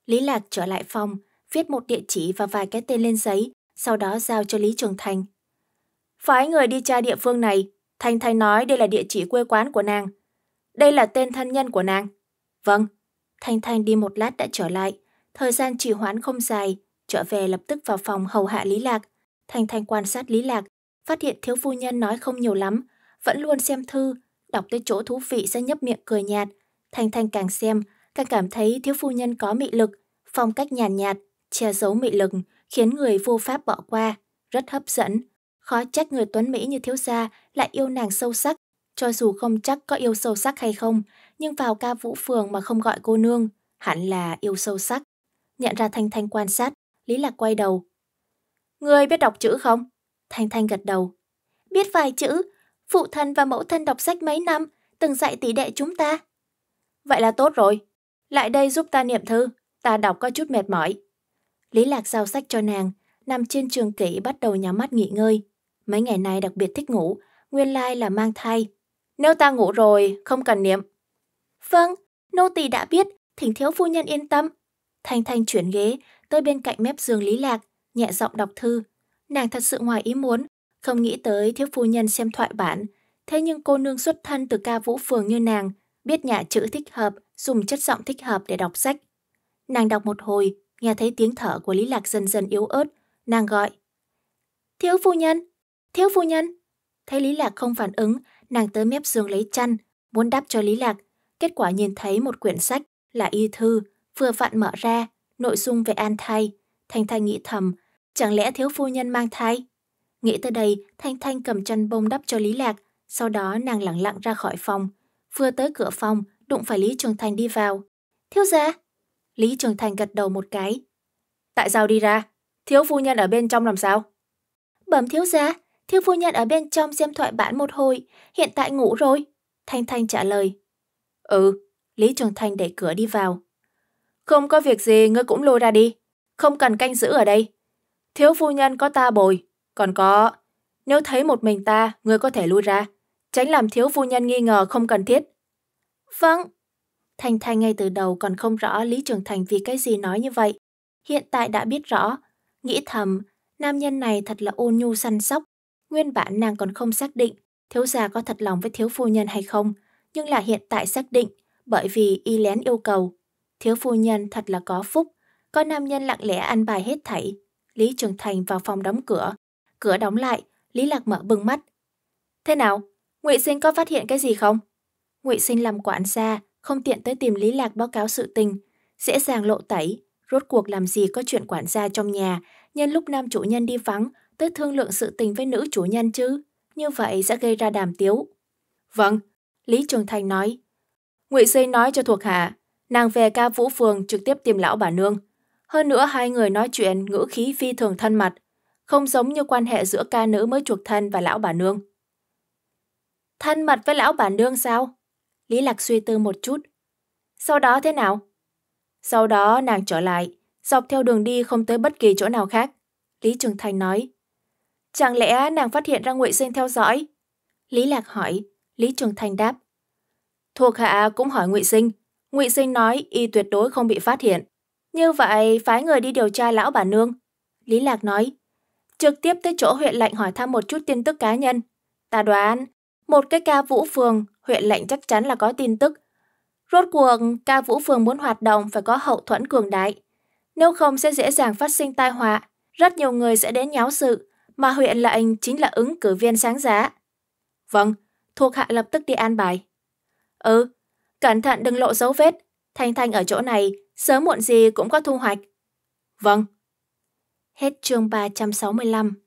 Lý Lạc trở lại phòng, viết một địa chỉ và vài cái tên lên giấy, sau đó giao cho Lý Trường Thành. Phái người đi tra địa phương này, Thanh Thanh nói đây là địa chỉ quê quán của nàng. Đây là tên thân nhân của nàng. Vâng. Thanh Thanh đi một lát đã trở lại. Thời gian trì hoãn không dài, trở về lập tức vào phòng hầu hạ Lý Lạc. thành thành quan sát Lý Lạc, phát hiện thiếu phu nhân nói không nhiều lắm, vẫn luôn xem thư, đọc tới chỗ thú vị sẽ nhấp miệng cười nhạt. thành thành càng xem, càng cảm thấy thiếu phu nhân có mị lực, phong cách nhàn nhạt, nhạt, che giấu mị lực, khiến người vô pháp bỏ qua, rất hấp dẫn. Khó trách người tuấn Mỹ như thiếu gia lại yêu nàng sâu sắc, cho dù không chắc có yêu sâu sắc hay không, nhưng vào ca vũ phường mà không gọi cô nương, hẳn là yêu sâu sắc. Nhận ra Thanh Thanh quan sát, Lý Lạc quay đầu. người biết đọc chữ không? Thanh Thanh gật đầu. Biết vài chữ, phụ thân và mẫu thân đọc sách mấy năm, từng dạy tỷ đệ chúng ta. Vậy là tốt rồi, lại đây giúp ta niệm thư, ta đọc có chút mệt mỏi. Lý Lạc giao sách cho nàng, nằm trên trường kỷ bắt đầu nhắm mắt nghỉ ngơi. Mấy ngày nay đặc biệt thích ngủ, nguyên lai là mang thai. Nếu ta ngủ rồi, không cần niệm. Vâng, nô tỳ đã biết, thỉnh thiếu phu nhân yên tâm, Thanh Thanh chuyển ghế, tới bên cạnh mép giường Lý Lạc, nhẹ giọng đọc thư. Nàng thật sự ngoài ý muốn, không nghĩ tới thiếu phu nhân xem thoại bản. Thế nhưng cô nương xuất thân từ ca vũ phường như nàng, biết nhả chữ thích hợp, dùng chất giọng thích hợp để đọc sách. Nàng đọc một hồi, nghe thấy tiếng thở của Lý Lạc dần dần yếu ớt, nàng gọi. Thiếu phu nhân! Thiếu phu nhân! Thấy Lý Lạc không phản ứng, nàng tới mép giường lấy chăn, muốn đáp cho Lý Lạc. Kết quả nhìn thấy một quyển sách là y thư, vừa vặn mở ra, nội dung về an thai. Thanh Thanh nghĩ thầm, chẳng lẽ thiếu phu nhân mang thai? Nghĩ tới đây, Thanh Thanh cầm chăn bông đắp cho Lý Lạc, sau đó nàng lặng lặng ra khỏi phòng. Vừa tới cửa phòng, đụng phải Lý Trường Thành đi vào. Thiếu gia? Lý Trường Thành gật đầu một cái. Tại sao đi ra? Thiếu phu nhân ở bên trong làm sao? Bẩm thiếu gia, thiếu phu nhân ở bên trong xem thoại bản một hồi, hiện tại ngủ rồi. Thanh Thanh trả lời. Ừ, Lý Trường Thành đẩy cửa đi vào. Không có việc gì ngươi cũng lôi ra đi, không cần canh giữ ở đây. Thiếu phu nhân có ta bồi, còn có... Nếu thấy một mình ta, ngươi có thể lui ra, tránh làm thiếu phu nhân nghi ngờ không cần thiết. Vâng. Thanh Thanh ngay từ đầu còn không rõ Lý Trường Thành vì cái gì nói như vậy. Hiện tại đã biết rõ, nghĩ thầm, nam nhân này thật là ôn nhu săn sóc. Nguyên bản nàng còn không xác định thiếu gia có thật lòng với thiếu phu nhân hay không, nhưng là hiện tại xác định bởi vì y lén yêu cầu Thiếu phu nhân thật là có phúc, có nam nhân lặng lẽ ăn bài hết thảy. Lý Trường Thành vào phòng đóng cửa, cửa đóng lại, Lý Lạc mở bừng mắt. Thế nào, Ngụy Sinh có phát hiện cái gì không? Ngụy Sinh làm quản gia, không tiện tới tìm Lý Lạc báo cáo sự tình, dễ dàng lộ tẩy, rốt cuộc làm gì có chuyện quản gia trong nhà, nhân lúc nam chủ nhân đi vắng, tới thương lượng sự tình với nữ chủ nhân chứ, như vậy sẽ gây ra đàm tiếu. Vâng, Lý Trường Thành nói. Ngụy Sinh nói cho thuộc hạ, nàng về ca vũ phường trực tiếp tìm lão bà nương. Hơn nữa hai người nói chuyện ngữ khí phi thường thân mật, không giống như quan hệ giữa ca nữ mới chuộc thân và lão bà nương. Thân mật với lão bà nương sao? Lý Lạc suy tư một chút. Sau đó thế nào? Sau đó nàng trở lại, dọc theo đường đi không tới bất kỳ chỗ nào khác. Lý Trường Thành nói. Chẳng lẽ nàng phát hiện ra ngụy Sinh theo dõi? Lý Lạc hỏi, Lý Trường Thành đáp. Thuộc hạ cũng hỏi ngụy Sinh, Ngụy Sinh nói y tuyệt đối không bị phát hiện. Như vậy, phái người đi điều tra lão bà nương. Lý Lạc nói, trực tiếp tới chỗ huyện lệnh hỏi thăm một chút tin tức cá nhân. Ta đoán, một cái ca vũ phường, huyện lệnh chắc chắn là có tin tức. Rốt cuộc, ca vũ phường muốn hoạt động phải có hậu thuẫn cường đại. Nếu không sẽ dễ dàng phát sinh tai họa, rất nhiều người sẽ đến nháo sự, mà huyện lệnh chính là ứng cử viên sáng giá. Vâng, thuộc hạ lập tức đi an bài. Ừ, Cẩn thận đừng lộ dấu vết, Thanh Thanh ở chỗ này, sớm muộn gì cũng có thu hoạch. Vâng. Hết chương 365